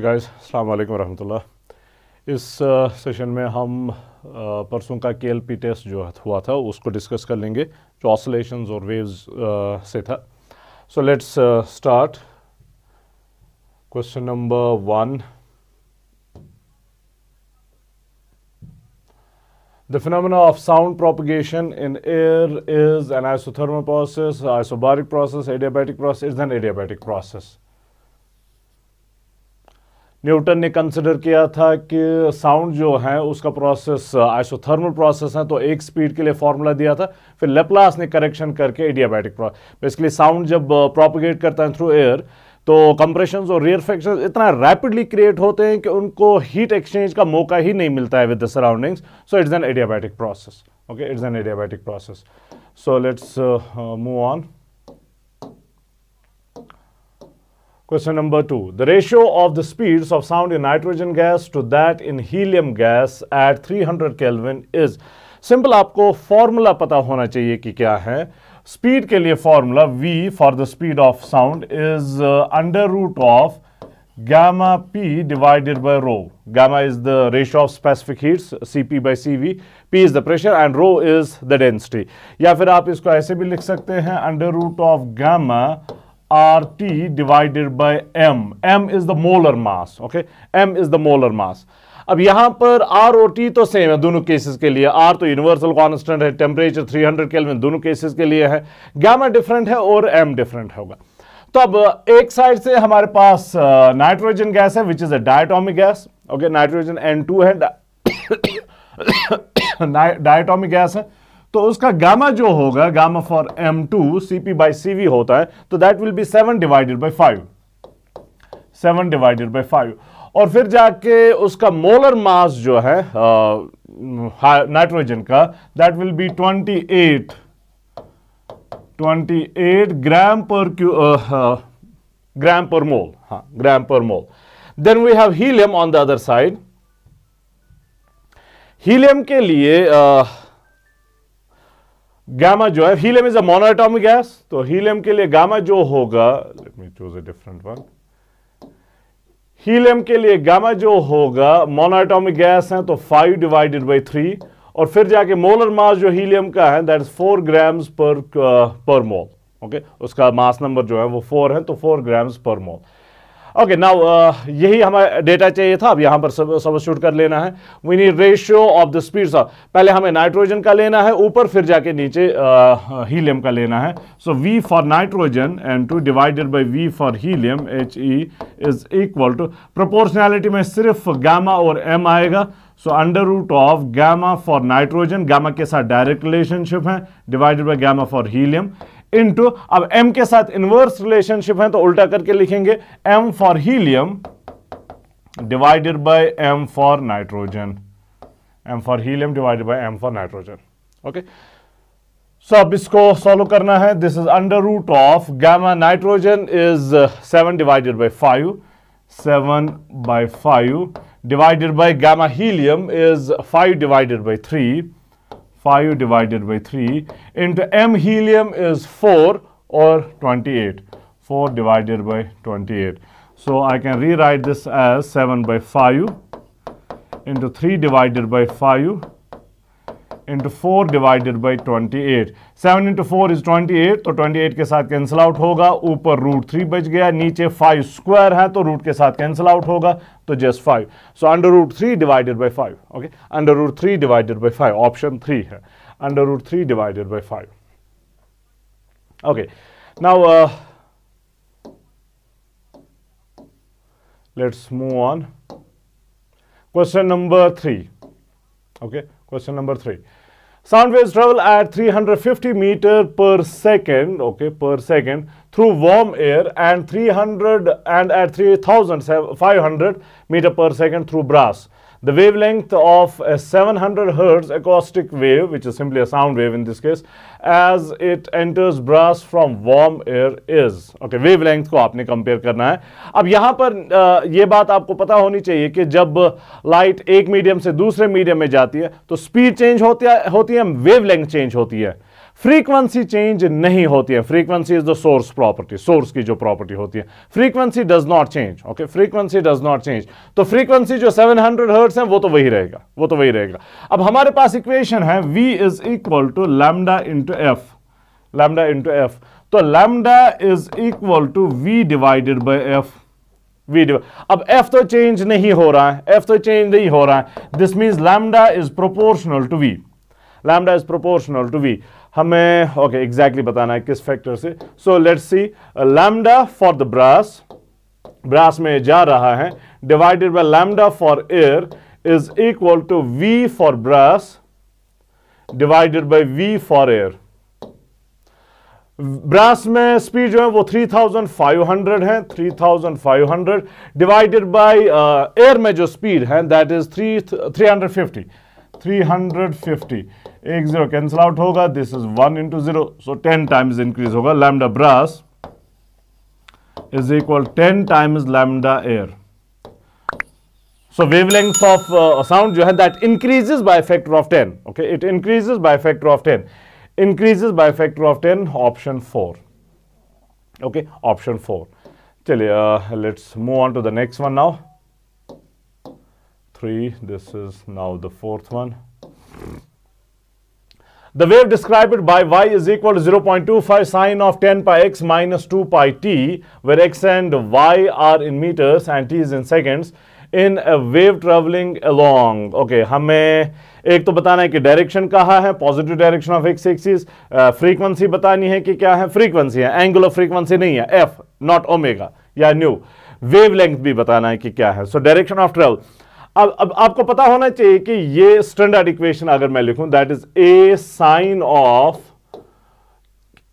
Guys अस्सलाम वालेकुम रहमतुल्लाह इस सेशन में हम परसों का के टेस्ट जो हुआ था उसको डिस्कस कर लेंगे जो ऑसोलेशंस और वेव्स से था so let's start question number one The phenomena of sound propagation in air is an isothermal process, isobaric process, adiabatic process, it's an adiabatic process. Newton ने कंसिडर किया था कि साउंड जो है उसका प्रोसेस आइसोथर्मल प्रोसेस है तो एक स्पीड के लिए फॉर्मूला दिया था फिर लेप्लास ने करेक्शन करके एडियाबैटिक बेसिकली साउंड जब प्रोपोगेट uh, करता है थ्रू एयर तो कंप्रेशन और रियरफेक्शन इतना रैपिडली क्रिएट होते हैं कि उनको हीट एक्सचेंज का मौका ही नहीं मिलता है with the surroundings so it's an adiabatic process okay it's an adiabatic process so let's move on Question number two. The ratio of the speeds of sound in nitrogen gas to that in helium gas at 300 Kelvin is. Simple आपको formula पता होना चाहिए कि क्या है speed के लिए formula v for the speed of sound is under root of gamma p divided by rho. Gamma is the ratio of specific heats, Cp by Cv. P is the pressure and rho is the density. या फिर आप इसको ऐसे भी लिख सकते हैं under root of gamma T divided by M M is the molar mass okay M is the molar mass अब यहां पर आर और टी तो सेम है दोनों केसेस के लिए आर तो यूनिवर्सल कॉन्स्टेंट है टेम्परेचर 300 हंड्रेड केल्विन दोनों केसेस के लिए है गैमा डिफरेंट है और एम डिफरेंट होगा तो अब uh, एक साइड से हमारे पास नाइट्रोजन uh, गैस है which is a diatomic gas okay nitrogen N two है डायटोमिक गैस है तो उसका गामा जो होगा gamma for M two C P by C V होता है तो that will be seven divided by five seven divided by five और फिर जाके उसका मोलर मास जो है नाइट्रोजन का that will be twenty eight twenty eight gram per क्यू ग्राम पर मोल हाँ gram per mole then we have helium on the other side helium के लिए uh, गामा जो है helium is a monoatomic gas तो helium के लिए gamma जो होगा let me choose a different one helium के लिए गामा जो होगा मोनोएटॉमिक गैस है तो फाइव डिवाइडेड बाई थ्री और फिर जाके मोलर मास जो हीलियम का है दैट इज फोर ग्राम्स पर पर मोल ओके उसका मास नंबर जो है वो फोर है तो फोर ग्राम्स पर मोल ओके नाउ uh, यही हमें डेटा चाहिए था अब यहाँ पर सब शूट कर लेना है we need ratio of the speeds पहले हमें नाइट्रोजन का लेना है ऊपर फिर जाके नीचे हीलियम uh, का लेना है so V for nitrogen N two divided by V for helium H E is equal to proportionality में सिर्फ गामा और एम आएगा so under root of gamma for nitrogen gamma के साथ डायरेक्ट रिलेशनशिप है divided by gamma for helium into अब M के साथ इनवर्स रिलेशनशिप है तो उल्टा करके लिखेंगे M for helium divided by M for nitrogen M for helium divided by M for nitrogen okay so अब इसको सॉल्व करना है this is under root of gamma nitrogen is seven divided by five seven by five divided by gamma helium is five divided by three 5 divided by 3 into m helium is 4 or 28 4 divided by 28 so I can rewrite this as 7 by 5 into 3 divided by 5 into four divided by twenty eight seven into four is twenty eight तो twenty eight के साथ cancel out होगा ऊपर root three बच गया नीचे five square है तो रूट के साथ कैंसिल आउट होगा तो just five so under root three divided by five okay under root three divided by five option three है under root three divided by five okay now let's move on question number 3 okay Question number three. Sound waves travel at 350 meter per second, okay, per second through warm air and 300 and at 3500 meter per second through brass. the wavelength of a 700 hertz acoustic wave, which is simply a sound wave in this case, as it enters brass from warm air is. Okay, wavelength ko aapne compare karna hai ab yahan par uh, ye baat aapko pata honi chahiye ki jab light ek medium se dusre medium mein jati hai to speed change hoti hai hoti hai wavelength change hoti hai frequency change नहीं होती है frequency is the source property source की जो property होती है frequency does not change okay frequency does not change तो frequency जो 700 hundred hertz है वो तो वही रहेगा वो तो वही रहेगा अब हमारे पास इक्वेशन है v is equal to lambda into F lambda into F तो lambda is equal to we divided by F video अब एफ तो चेंज नहीं हो रहा है एफ तो चेंज नहीं हो रहा है this means lambda is proportional to V lambda is proportional to V हमें ओके okay, एग्जैक्टली exactly बताना है किस फैक्टर से so let's see lambda for the brass brass में जा रहा है divided by lambda for air is equal to V for brass divided by V for air brass में स्पीड जो है वो 3500 है 3500 डिवाइडेड बाय एयर में जो स्पीड है दैट इज हंड्रेड फिफ्टी 350 एक जीरो कैंसिल आउट होगा this is one into zero so ten times increase होगा lambda brass is equal ten times lambda air so wavelength of sound जो है that increases by factor of ten okay it increases by factor of ten increases by factor of ten option four okay option four चलिए let's move on to the next one now three. This is now the fourth one. The wave described by y is equal to 0.25 sine of 10 pi x minus 2 pi t, where x and y are in meters and t is in seconds, in a wave traveling along. Okay, हमें एक तो बताना है कि direction कहाँ है positive direction of x axis frequency बतानी है कि क्या है फ्रीक्वेंसी है एंगुलर फ्रीक्वेंसी नहीं है एफ नॉट ओमेगा या न्यू वेव लेंथ भी बताना है कि क्या है सो डायरेक्शन ऑफ ट्रेवल अब अब आपको पता होना चाहिए कि ये स्टैंडर्ड इक्वेशन अगर मैं लिखूं that is a sine of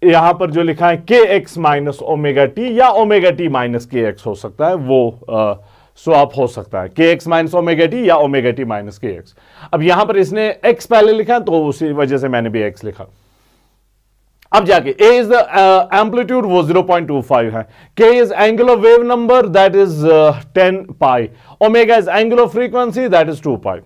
यहां पर जो लिखा है k x minus omega t या omega t minus k x हो सकता है वो स्वाप हो सकता है k x minus omega t या omega t minus k x अब यहां पर इसने एक्स पहले लिखा तो उसी वजह से मैंने भी एक्स लिखा अब जाके ए इज एम्पलीट्यूड वो 0.25 है k is of wave number that is 10 pi omega is of frequency that is 2 pi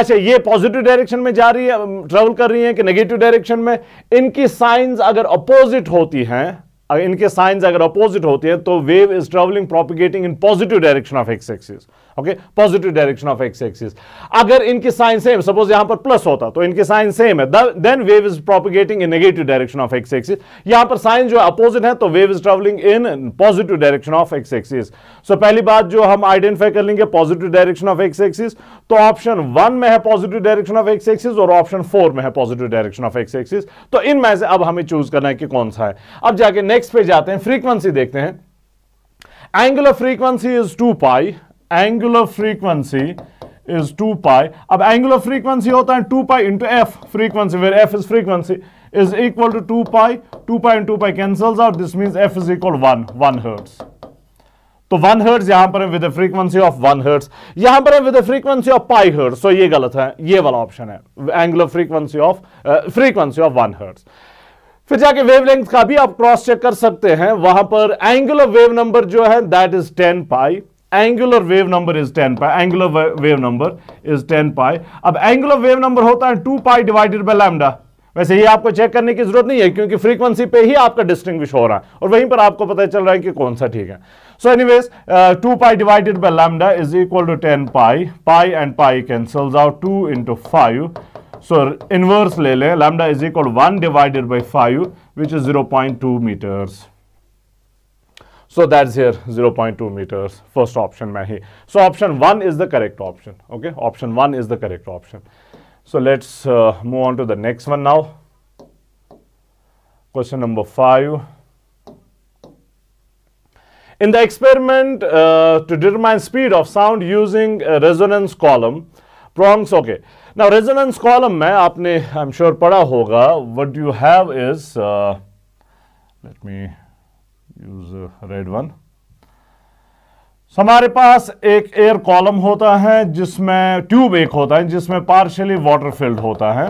अच्छा ये पॉजिटिव डायरेक्शन में जा रही है ट्रेवल कर रही है कि नेगेटिव डायरेक्शन में इनकी साइंस अगर अपोजिट होती हैं इनके साइंस अगर अपोजिट होती है तो wave is travelling propagating in positive direction of x axis okay positive direction of x axis अगर इनकी साइन सेम सपोज यहां पर प्लस होता तो इनकी साइन सेम है then wave is propagating in negative direction of x axis यहां पर साइन जो अपोजिट है तो wave is travelling in positive direction of x axis so पहली बात जो हम आइडेंटिफाई कर लेंगे positive direction of x axis तो ऑप्शन वन में है positive direction of x axis और ऑप्शन फोर में है positive direction of x axis तो इनमें से अब हमें चूज करना है कि कौन सा है अब जाके नेक्स्ट पे जाते हैं फ्रीक्वेंसी देखते हैं angular frequency is two pi angular frequency is two pi अब एंगुलर फ्रीक्वेंसी होता है two pi into f frequency where f is frequency is equal to 2 pi 2 pi and 2 pi cancels this this f is equal equal 1 1 hertz तो 1 hertz यहां पर है with frequency of 1 hertz यहां पर है with frequency of pi hertz so ये गलत है ये वाला ऑप्शन है angular frequency of frequency of 1 hertz फिर जाके वेवलेंथ का भी आप क्रॉस चेक कर सकते हैं वहां पर एंगुलर वेव नंबर जो है that is 10 pi angular wave number is ten pi angular wave number is ten pi अब एंगुलर वेव नंबर होता है two pi divided by lambda वैसे ही आपको चेक करने की जरूरत नहीं है क्योंकि फ्रीक्वेंसी पे ही आपका डिस्टिंग्विश हो रहा है और वहीं पर आपको पता चल रहा है कि कौन सा ठीक है so anyways two pi divided by lambda is equal to ten pi pi and pi cancels out two into five so inverse ले लें lambda is equal one divided by five which is zero point two metres So that's here 0.2 meters, first option So option 1 is the correct option, okay, option 1 is the correct option. So let's uh, move on to the next one now. Question number 5. In the experiment uh, to determine speed of sound using a resonance column, prongs, okay. Now resonance column में आपने I'm sure पढ़ा hoga. What you have is, uh, let me use red one हमारे पास एक air column होता है जिसमें tube एक होता है जिसमें पार्शियली वाटर फिल्ड होता है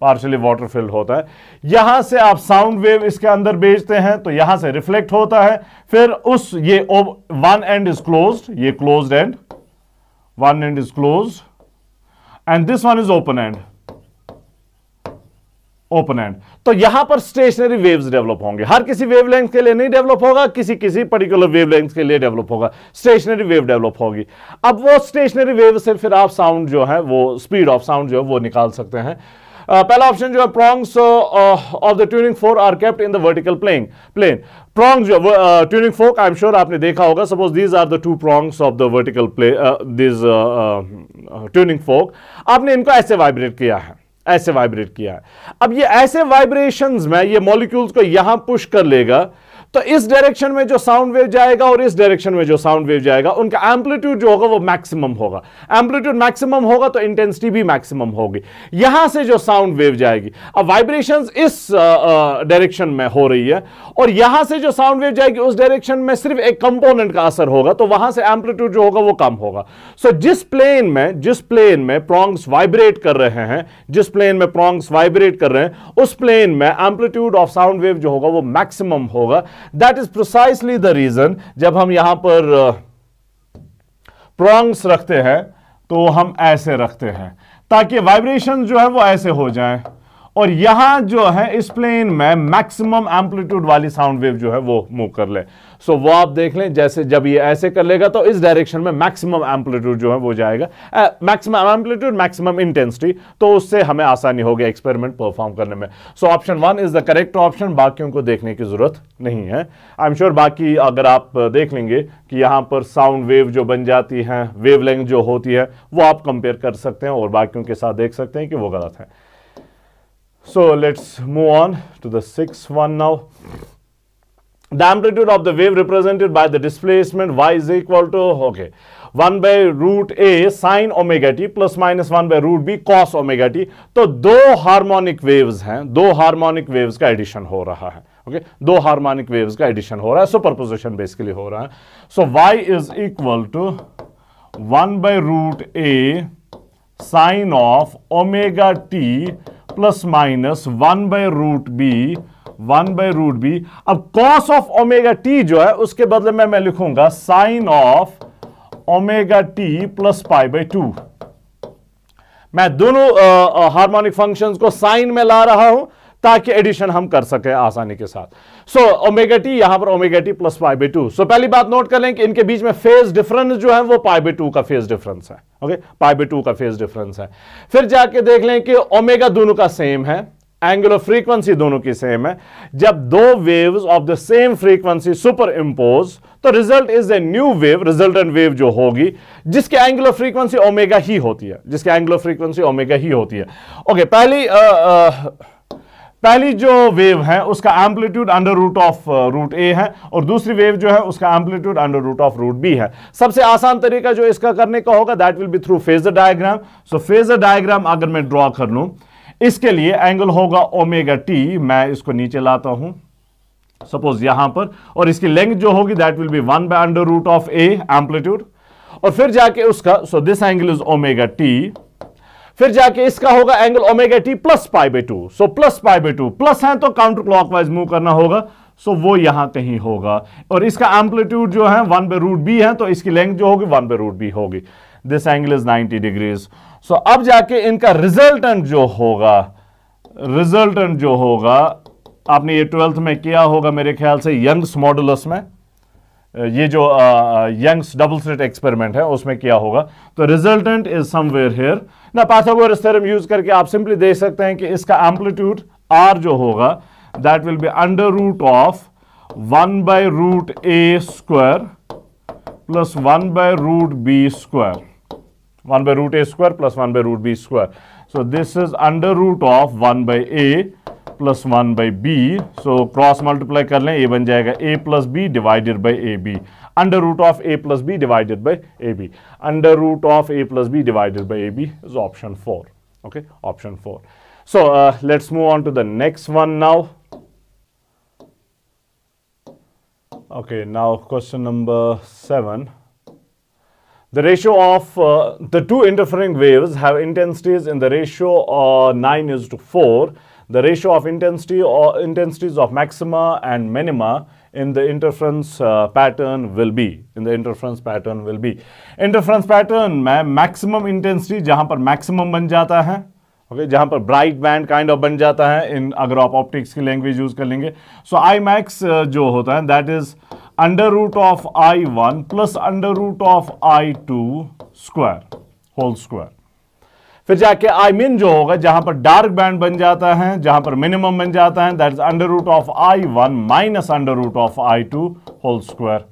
पार्शली वाटर फिल्ड होता है यहां से आप साउंड वेव इसके अंदर भेजते हैं तो यहां से रिफ्लेक्ट होता है फिर उस ये वन एंड इज क्लोज ये close end one end is close end this one is open end open end तो यहां पर स्टेशनरी वेव्स डेवलप होंगे हर किसी वेवलेंथ के लिए नहीं डेवलप होगा किसी किसी पर्टिकुलर वेवलेंथ के लिए डेवलप होगा स्टेशनरी वेव डेवलप होगी अब वो स्टेशनरी वेव से फिर आप साउंड जो है वो स्पीड ऑफ साउंड जो है वो निकाल सकते हैं पहला ऑप्शन जो है prongs of the tuning fork are kept in the vertical plane plane prong जो tuning fork I am sure आपने देखा होगा suppose these are the two prongs of the vertical plane these tuning fork आपने इनको ऐसे vibrate किया है ऐसे वाइब्रेट किया है अब ये ऐसे वाइब्रेशंस में ये मॉलिक्यूल्स को यहां पुश कर लेगा तो इस डायरेक्शन में जो साउंड वेव जाएगा और इस डायरेक्शन में जो साउंड वेव जाएगा उनका एम्पलीट्यूड जो होगा वो मैक्सिमम होगा एम्पलीट्यूड मैक्सिमम होगा तो इंटेंसिटी भी मैक्सिमम होगी यहां से जो साउंड वेव जाएगी अब वाइब्रेशन इस डायरेक्शन में हो रही है और यहां से जो साउंड वेव जाएगी उस डायरेक्शन में सिर्फ एक कंपोनेंट का असर होगा तो वहां से एम्पलीट्यूड जो होगा वो कम होगा सो so, जिस प्लेन में जिस प्लेन में प्रोंग्स वाइब्रेट कर रहे हैं जिस प्लेन में प्रोंग्स वाइब्रेट कर रहे हैं उस प्लेन में एम्पलीट्यूड ऑफ साउंड वेव जो होगा वो मैक्सिमम होगा that is precisely the reason जब हम यहां पर प्रोंग्स रखते हैं तो हम ऐसे रखते हैं ताकि वाइब्रेशन जो है वो ऐसे हो जाए और यहां जो है इस प्लेन में मैक्सिमम एम्पलीट्यूड वाली साउंड वेव जो है वो मूव कर ले सो so, वो आप देख लें जैसे जब ये ऐसे कर लेगा तो इस डायरेक्शन में मैक्सिमम एम्पलीट्यूड जो है वो जाएगा मैक्सिमम एम्पलीट्यूड मैक्सिमम इंटेंसिटी तो उससे हमें आसानी होगी एक्सपेरिमेंट परफॉर्म करने में so option one is the correct option बाकियों को देखने की जरूरत नहीं है आई एम श्योर बाकी अगर आप देख लेंगे कि यहां पर साउंड वेव जो बन जाती है वेव जो होती है वो आप कंपेयर कर सकते हैं और बाकियों के साथ देख सकते हैं कि वो गलत है So let's move on to the sixth one now. The amplitude of the wave represented by the displacement y is equal to, okay, 1 by root a sin omega t plus minus 1 by root b cos omega t. तो दो harmonic waves हैं दो harmonic waves का addition हो रहा है okay? दो harmonic waves का addition हो रहा है superposition basically हो रहा है So y is equal to 1 by root a sin of omega t plus minus one by root b one by root b अब कॉस ऑफ ओमेगा टी जो है उसके बदले में मैं लिखूंगा sine of omega t plus pi by two मैं दोनों हार्मोनिक फंक्शंस को साइन में ला रहा हूं ताकि एडिशन हम कर सके आसानी के साथ सो ओमेगा टी यहां पर omega t plus pi by two so पहली बात नोट कर लें कि इनके बीच में फेज डिफरेंस जो है वो पाई बाई टू का फेज डिफरेंस है ओके पाई बाई टू का फेज डिफरेंस है फिर जाके देख लें कि ओमेगा दोनों का सेम है एंगल ऑफ फ्रीक्वेंसी दोनों की सेम है जब दो waves of the same frequency superimpose तो result is a new wave resultant wave जो होगी जिसके एंगल ऑफ फ्रीक्वेंसी ओमेगा ही होती है जिसके एंगल ऑफ फ्रीक्वेंसी ओमेगा ही होती है ओके okay, पहली आ, आ, पहली जो वेव है उसका amplitude under root of root a है और दूसरी वेव जो है उसका amplitude under root of root b है सबसे आसान तरीका जो इसका करने का होगा that will be through phasor diagram so phasor diagram अगर मैं ड्रॉ कर लूँ इसके लिए एंगल होगा ओमेगा टी मैं इसको नीचे लाता हूं सपोज यहां पर और इसकी लेंथ जो होगी that will be one by under root of a amplitude और फिर जाके उसका so this angle is omega t फिर जाके इसका होगा angle omega t plus pi by two so plus pi by two plus है तो काउंटर क्लॉकवाइज मूव करना होगा सो so, वो यहां कहीं होगा और इसका एम्पलीट्यूड जो है वन बाय रूट बी है तो इसकी लेंथ जो होगी वन बाय रूट बी होगी this angle is 90 degrees so so, अब जाके इनका रिजल्टेंट जो होगा रिजल्टेंट जो होगा आपने ये ट्वेल्थ में किया होगा मेरे ख्याल से यंग्स मॉडुलस में ये जो यंग्स डबल स्लिट एक्सपेरिमेंट है उसमें किया होगा तो रिजल्टेंट इज समवेयर हेयर ना पाथागोरस थ्योरम यूज करके आप सिंपली देख सकते हैं कि इसका एम्पलीट्यूड आर जो होगा that will be under root of one by root a square plus one by root b square one by root a square plus one by root b square so this is under root of one by a Plus one by b, so cross multiply. कर लें a बन जाएगा a plus b divided by ab. Under root of a plus b divided by ab. Under root of a plus b divided by ab is option four. okay option 4 so uh, let's move on to the next one now okay now question number 7 the ratio of uh, the two interfering waves have intensities in the ratio uh, 9 is to 4 the ratio of intensity or intensities of maxima and minima in the interference uh, pattern will be in the interference pattern will be interference pattern mein maximum intensity jahan par maximum ban jata hai okay okay, जहाँ पर bright band kind of बन जाता है इन अगर आप optics की language use कर लेंगे सो आई मैक्स जो होता है that is under root of I one plus under root of I two square whole square फिर जाके आई मिन जो होगा जहां पर डार्क बैंड बन जाता है जहां पर मिनिमम बन जाता है that is under root of I one minus under root of I two whole square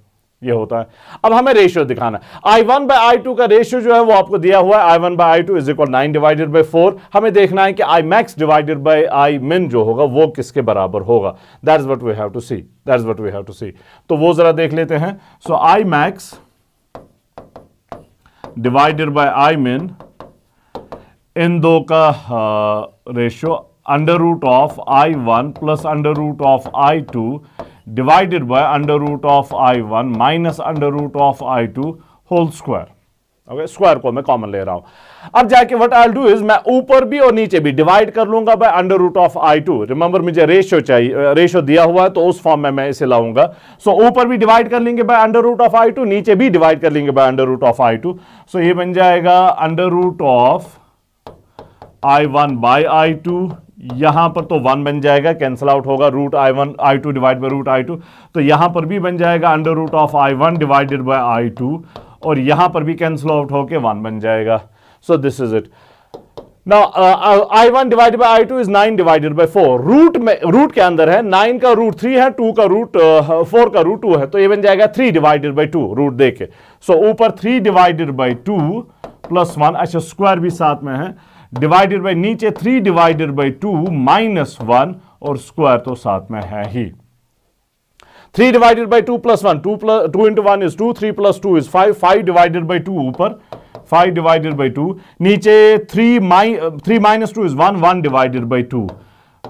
ये होता है अब हमें रेशियो दिखाना I one by I two का रेशियो जो है वो आपको दिया हुआ है I one by I two is equal nine divided by four हमें देखना है कि I max divided by I min जो होगा वो किसके बराबर होगा that is what we have to see that is what we have to see तो वो जरा देख लेते हैं so I max divided by I min इन दो का ratio under root of I one plus under root of I two divided by under root of I one minus under root of I two whole square okay square को मैं common ले रहा हूं अब जाके व्हाट आई डू इज मैं ऊपर भी और नीचे भी डिवाइड कर लूंगा by under root of I two remember मुझे रेशियो चाहिए रेशियो दिया हुआ है तो उस फॉर्म में मैं इसे लाऊंगा सो ऊपर भी डिवाइड कर लेंगे by under root of I two नीचे भी डिवाइड कर लेंगे by under root of I two so ये बन जाएगा under root of I one by I two यहां पर तो वन बन जाएगा कैंसिल आउट होगा root I one I two divide by root I two तो यहां पर भी बन जाएगा under root of I one divided by I two और यहां पर भी कैंसिल आउट होके वन बन जाएगा so this is it now I one divide by I two is nine divided by four root में रूट के अंदर है नाइन का रूट थ्री है टू का रूट फोर uh, का रूट टू है तो ये बन जाएगा three divided by two root देखे सो ऊपर three divided by two plus one अच्छा स्क्वायर भी साथ में है डिवाइडेड बाई नीचे three divided by to minus one और स्क्वायर तो साथ में है ही three divided by two plus one two plus two into one is two three plus two is five five divided by two ऊपर five divided by two नीचे three माइ three minus two is one one divided by two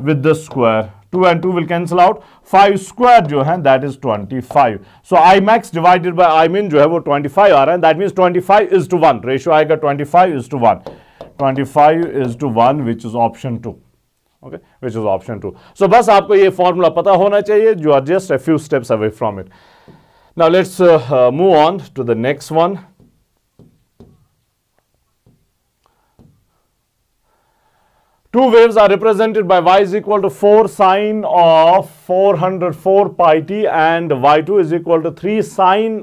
with the square two and two will cancel out five square जो है that is twenty five so I max divided by I min जो है वो twenty five आ रहा है that mean twenty five is to one ratio आएगा twenty five is to one 25 is to 1 which is option 2 okay which is option 2 so bas aapko ye formula pata hona chahiye you are just a few steps away from it now let's uh, uh, move on to the next one Two waves are represented by y is equal to 4 sine of 404 pi t and y2 is equal to 3 sine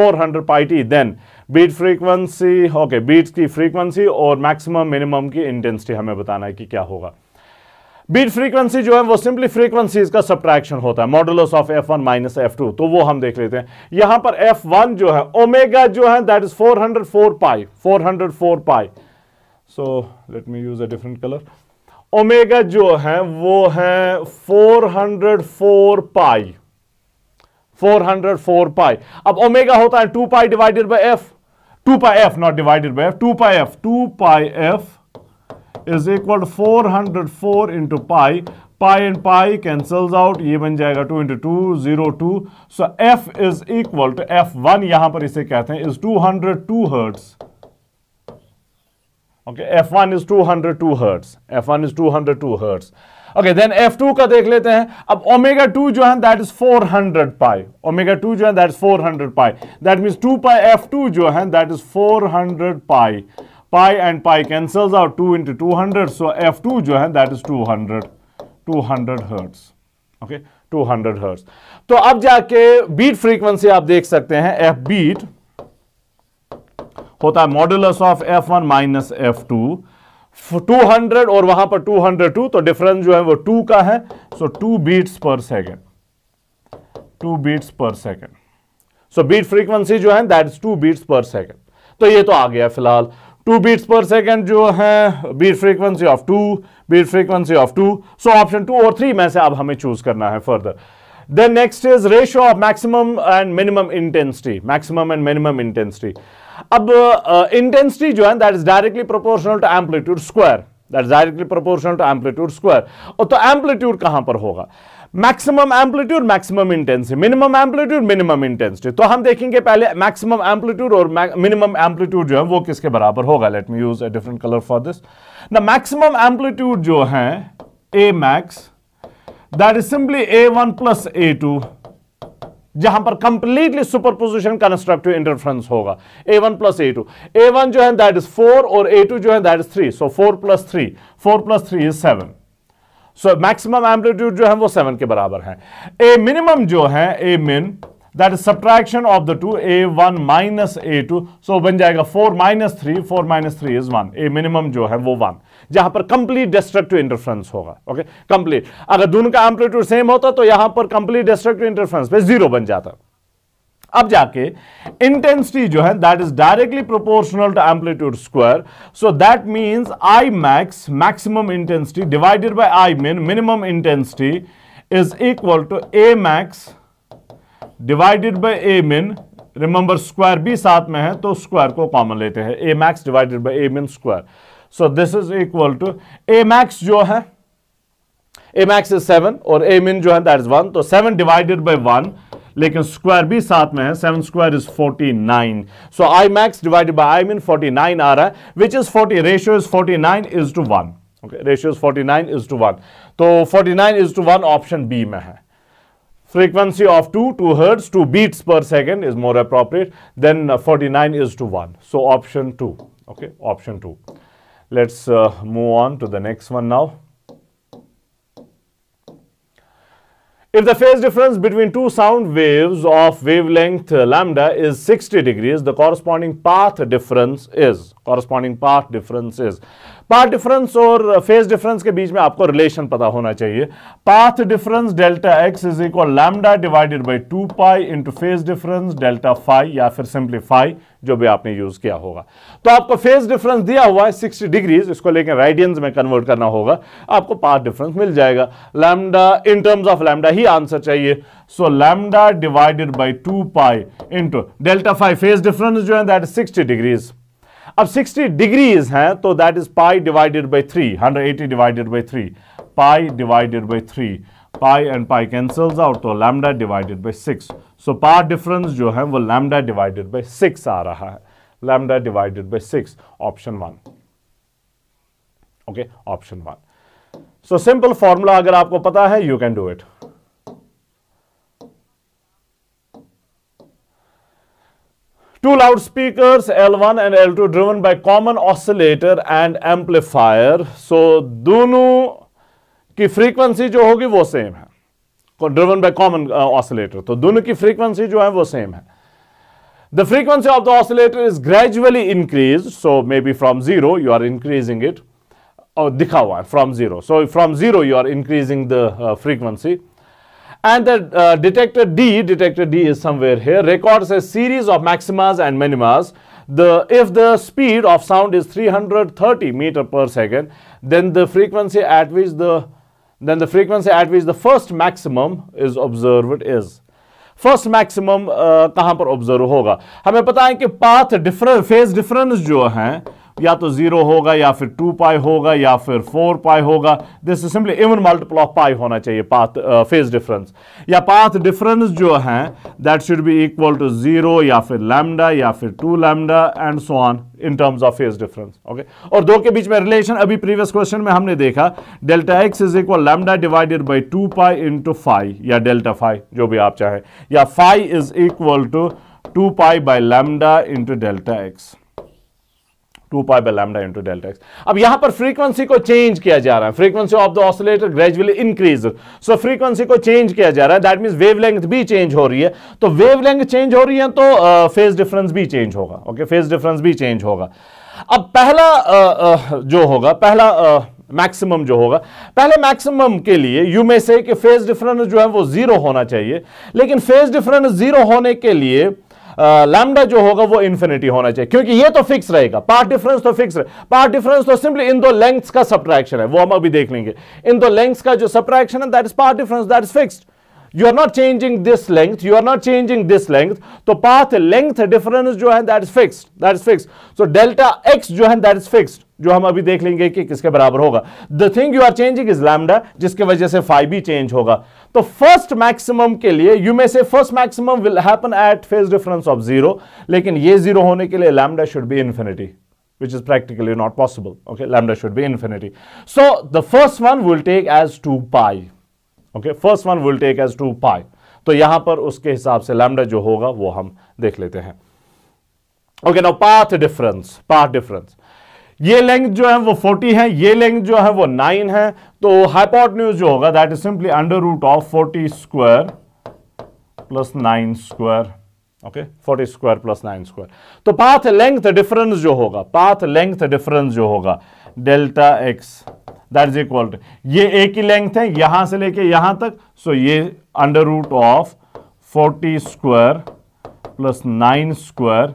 400 pi t. Then beat frequency okay beats की frequency और maximum minimum की intensity हमें बताना है कि क्या होगा beat frequency जो है वो सिंपली फ्रीक्वेंसीज का सब्ट्रैक्शन होता है modulus of F one minus F two तो वो हम देख लेते हैं यहां पर एफ वन जो है ओमेगा जो है that is four hundred four pi four hundred four pi so let me use a different colour omega जो है वो है 404 पाई 404 पाई अब ओमेगा होता है 2 pi divided by F 2 pi f not divided by f 2 pi f 2 pi f is equal to 404 into pi pi and pi cancels out ये बन जाएगा 2 into 2 0 2 so f is equal to f1 यहां पर इसे कहते हैं is 202 hertz okay f1 is 202 hertz f1 is 202 hertz okay then F2 का देख लेते हैं अब ओमेगा टू जो है that is 400 pi omega two जो है that is 400 pi that mean 2 pi F2 जो है that is 400 pi pi and pi cancels out 2 into two hundred so F two जो है that is 200 200 hertz okay 200 hertz तो अब जाके beat frequency आप देख सकते हैं एफ बीट होता है modulus of F one minus F two 200 और वहां पर 202 तो डिफरेंस जो है वो 2 का है so two beats per second two beats per second so beat frequency जो है that is 2 beats per second तो ये तो आ गया फिलहाल टू बीट्स पर सेकेंड जो है beat frequency of two beat frequency of two so option two और थ्री में से अब हमें चूज करना है further then next is ratio of maximum and minimum intensity maximum and minimum intensity अब इंटेंसिटी जो है that is directly proportional to amplitude square that is directly proportional to amplitude square और तो एम्पलीट्यूड कहां पर होगा maximum amplitude maximum intensity minimum amplitude minimum intensity तो हम देखेंगे पहले मैक्सिमम एम्पलीट्यूड और मिनिमम एम्पलीट्यूड जो है वो किसके बराबर होगा let me use a different colour for this the maximum amplitude जो है A max that is simply A one plus A two जहां पर कंप्लीटली सुपरपोजिशन कंस्ट्रक्टिव इंटरफ्रेंस होगा A one plus A two A one जो है that is four और ए two जो है that is three so four plus three four plus three is seven so maximum amplitude जो है वो सेवन के बराबर है ए मिनिमम जो है A min that is subtraction of the two A one minus A two so बन जाएगा four minus three four minus three is one A minimum जो है वो वन जहां पर कंप्लीट डिस्ट्रक्टिव इंटरफ्रेंस होगा ओके okay? कंप्लीट अगर दोनों का एम्पलीट्यूड सेम होता तो यहां पर कंप्लीट डिस्ट्रक्टिव इंटरफ्रेंस पे जीरो बन जाता अब जाके इंटेंसिटी जो है that is directly proportional to amplitude square so that means I max maximum intensity divided by I min minimum intensity is equal to A max divided by A min remember square भी साथ में है तो square को common लेते हैं A max divided by A min square so this is equal to A max जो है ए मैक्स इज सेवन और ए मिन जो है दैट इज वन तो सेवन डिवाइडेड बाय वन लेकिन स्क्वायर भी साथ में है seven square is forty nine so I max divided by I min forty nine आ रहा है which is forty ratio is forty nine is to one okay ratio is forty nine is to one तो forty nine is to one option B में है frequency of 2, 2 hertz, 2 beats per second is more appropriate. Then uh, 49 is to 1. So option 2, okay, option 2. Let's uh, move on to the next one now. If the phase difference between two sound waves of wavelength lambda is 60 degrees, the corresponding path difference is, corresponding path difference is. Path difference और phase difference के बीच में आपको relation पता होना चाहिए path difference delta X is equal lambda divided by two pi into phase difference delta phi या फिर सिंप्लीफाई जो भी आपने यूज किया होगा तो आपको फेज डिफरेंस दिया हुआ है 60 डिग्रीज इसको लेकर राइडियंस में कन्वर्ट करना होगा आपको पाथ डिफरेंस मिल जाएगा lambda in terms of lambda ही आंसर चाहिए so lambda divided by two pi into delta phi phase difference जो है दैट सिक्सटी डिग्रीज अब 60 डिग्रीज हैं तो that is pi divided by three hundred divided by three pi divided by three pi and pi cancels out तो lambda divided by six so path difference जो है वो lambda divided by six आ रहा है lambda divided by six option one okay option one so simple formula अगर आपको पता है you can do it Two loudspeakers L1 and L2 driven by common oscillator and amplifier. So दोनों की frequency जो होगी वो same है driven by common uh, oscillator. तो दोनों की frequency जो है वो same है The frequency of the oscillator is gradually increased. So maybe from 0 you are increasing it. Or oh, दिखा हुआ है from 0. So from 0 you are increasing the uh, frequency and the uh, detector D, detector D is somewhere here, records a series of maximas and minimas. The, if the speed of sound is 330 meter per second, then the frequency at which the then the frequency at which the first maximum is observed is. First maximum uh, कहाँ पर observe होगा हमें पता है कि path difference, phase difference जो है या तो ज़ीरो होगा या फिर टू पाई होगा या फिर फोर पाई होगा this is simply even multiple of pi होना चाहिए पाथ फेज डिफरेंस या पाथ डिफरेंस जो है that should be equal to zero या फिर लैमडा या फिर two lambda and so on in terms of phase difference okay और दो के बीच में रिलेशन अभी प्रीवियस क्वेश्चन में हमने देखा delta X is equal lambda divided by two pi into phi या डेल्टा फाई जो भी आप चाहें या phi is equal to two pi by lambda into delta X two pi by lambda into delta X अब यहां पर frequency को चेंज किया जा रहा है frequency of the oscillator gradually increase so frequency को चेंज किया जा रहा है दैट मीन्स वेवलेंथ भी चेंज हो रही है तो वेवलेंथ चेंज हो रही है तो फेज uh, डिफरेंस भी चेंज होगा ओके फेज डिफरेंस भी चेंज होगा अब पहला uh, uh, जो होगा पहला uh, मैक्सिमम जो होगा पहले मैक्सिमम के लिए यू में से कि फेज डिफरेंस जो है वो जीरो होना चाहिए लेकिन फेज डिफरेंस जीरो होने के लिए लैमडा जो होगा वो इंफिनिटी होना चाहिए क्योंकि ये तो फिक्स रहेगा पार्ट डिफरेंस तो फिक्स पार्ट डिफरेंस तो सिंपली इन दो लेंथ्स का सब्ट्रैक्शन है वो हम अभी देख लेंगे इन दो लेंथ्स का जो सब्ट्रैक्शन है that is path difference that is fix you are not changing this length you are not changing this length तो पाथ लेंथ डिफरेंस जो है that is fixed that is fixed so delta X जो है that is fixed जो हम अभी देख लेंगे कि किसके बराबर होगा the thing you are changing is lambda जिसके वजह से फाइव भी चेंज होगा तो फर्स्ट मैक्सिमम के लिए you may say first maximum will happen at phase difference of zero लेकिन ये जीरो होने के लिए lambda should be infinity which is practically not possible okay lambda should be infinity so the first one will take as 2 pi okay first one will take as 2 pi तो यहां पर उसके हिसाब से लैम्डा जो होगा वो हम देख लेते हैं okay now path difference path difference ये लेंथ जो है वो 40 है ये लेंथ जो है वो 9 है तो हाईपॉट न्यूज जो होगा that is simply under root of 40 square plus 9 square okay 40 square plus 9 square तो पाथ लेंथ डिफरेंस जो होगा पाथ लेंथ डिफरेंस जो होगा delta X that is equal to ये एक ही लेंथ है यहां से लेके यहां तक सो ये under root of forty square plus nine square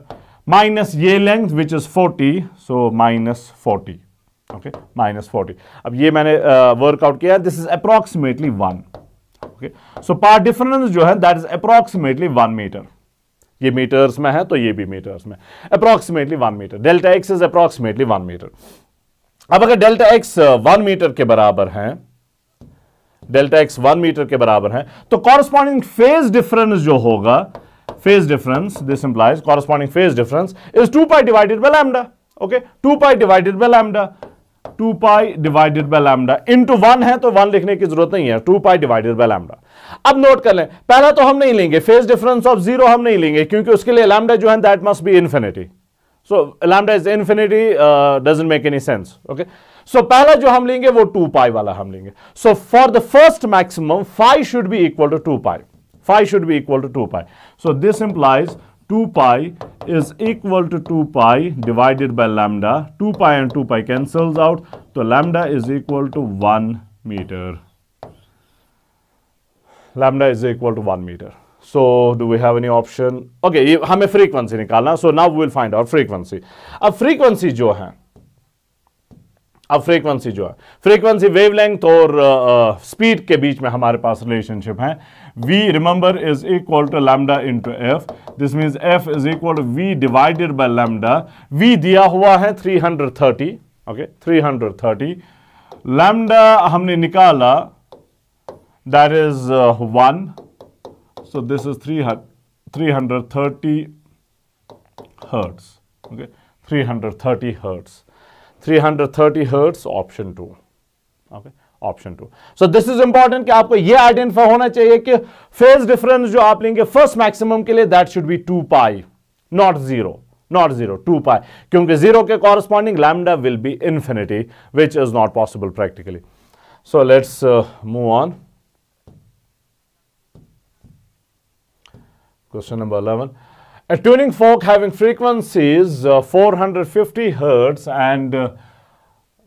minus ये length which is 40 so minus 40 okay minus 40 अब ये मैंने वर्कआउट uh, किया this is approximately one okay so path difference जो है that is approximately one metre ये metres में है तो ये भी मीटर्स में approximately one metre delta X is approximately one metre अब अगर डेल्टा एक्स वन मीटर के बराबर है डेल्टा एक्स वन मीटर के बराबर है तो कॉरस्पॉन्डिंग फेज डिफरेंस जो होगा phase difference, this implies corresponding phase difference is 2 pi divided by lambda. Okay, 2 pi divided by lambda. 2 pi divided by lambda into 1 है तो 1 लिखने की जरूरत नहीं है 2 pi divided by lambda. अब नोट कर लें पहला तो हम नहीं लेंगे फेज डिफरेंस ऑफ जीरो हम नहीं लेंगे क्योंकि उसके लिए लैम्डा जो है that must be infinity so lambda is infinity doesn't make any sense okay so पहला जो हम लेंगे वो टू पाई वाला हम लेंगे so for the first maximum phi should be equal to two pi phi should be equal to 2 pi. So this implies 2 pi is equal to 2 pi divided by lambda. 2 pi and 2 pi cancels out. So lambda is equal to 1 meter. Lambda is equal to 1 meter. So do we have any option? Okay, a frequency So now we will find our frequency. A frequency जो अब frequency जो है frequency wavelength और speed uh, के बीच में हमारे पास रिलेशनशिप है v remember is equal to lambda into f this means f is equal to v divided by lambda v दिया हुआ है 330 ओके okay, 330 lambda हमने निकाला that is uh, 1 so this is 300 330 hertz okay 330 hertz 330 hertz option two okay option two so this is important कि आपको ये identify होना चाहिए कि फेज डिफरेंस जो आप लेंगे फर्स्ट मैक्सिमम के लिए that should be two pi not zero not zero two pi क्योंकि जीरो के corresponding lambda will be infinity which is not possible practically so let's move on question number 11 A tuning fork having frequencies uh, 450 hertz and uh,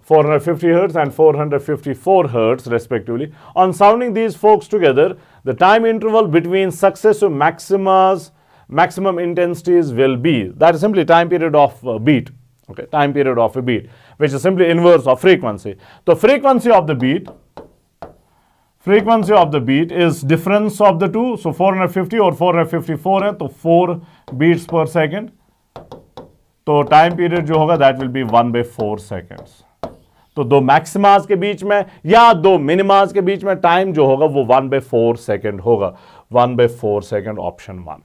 450 hertz and 454 hertz respectively. On sounding these forks together, the time interval between successive maximas, maximum intensities will be that is simply time period of uh, beat. Okay, time period of a beat, which is simply inverse of frequency. The frequency of the beat the beat is difference of the two so four hundred 450 और 454 है तो four beats per second तो time period जो होगा that will be one by four seconds तो दो मैक्सिमाज के बीच में या दो मिनिमाज के बीच में टाइम जो होगा वो वन बाई फोर सेकेंड होगा one by four second option one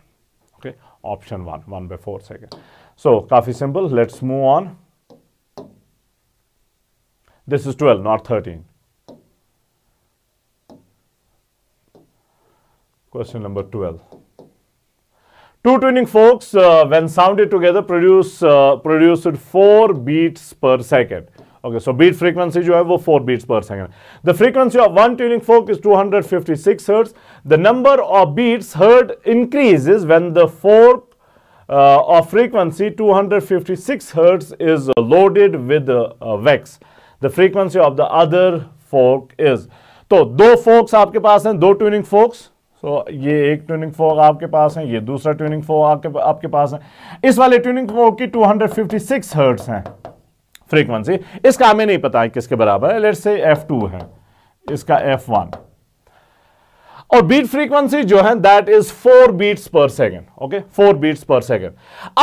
okay option one one by four second so काफी simple let's move on this is twelve not thirteen Question number 12. Two twinning forks, uh, when sounded together, produce uh, produced 4 beats per second. Okay, so beat frequency you have 4 beats per second. The frequency of one tuning fork is 256 hertz. The number of beats heard increases when the fork uh, of frequency 256 hertz is loaded with uh, wax. The frequency of the other fork is. So two forks आपके पास हैं, दो tuning forks. तो ये एक tuning फोक आपके पास है ये दूसरा ट्यूनिंग फोक आपके आपके पास है इस वाले ट्यूनिंग फोक की 256 हर्ट्स हैं फ्रीक्वेंसी इसका हमें नहीं पता है किसके बराबर है लेट से F2 है इसका F1 और बीट फ्रीक्वेंसी जो है that is four beats per second okay four beats per second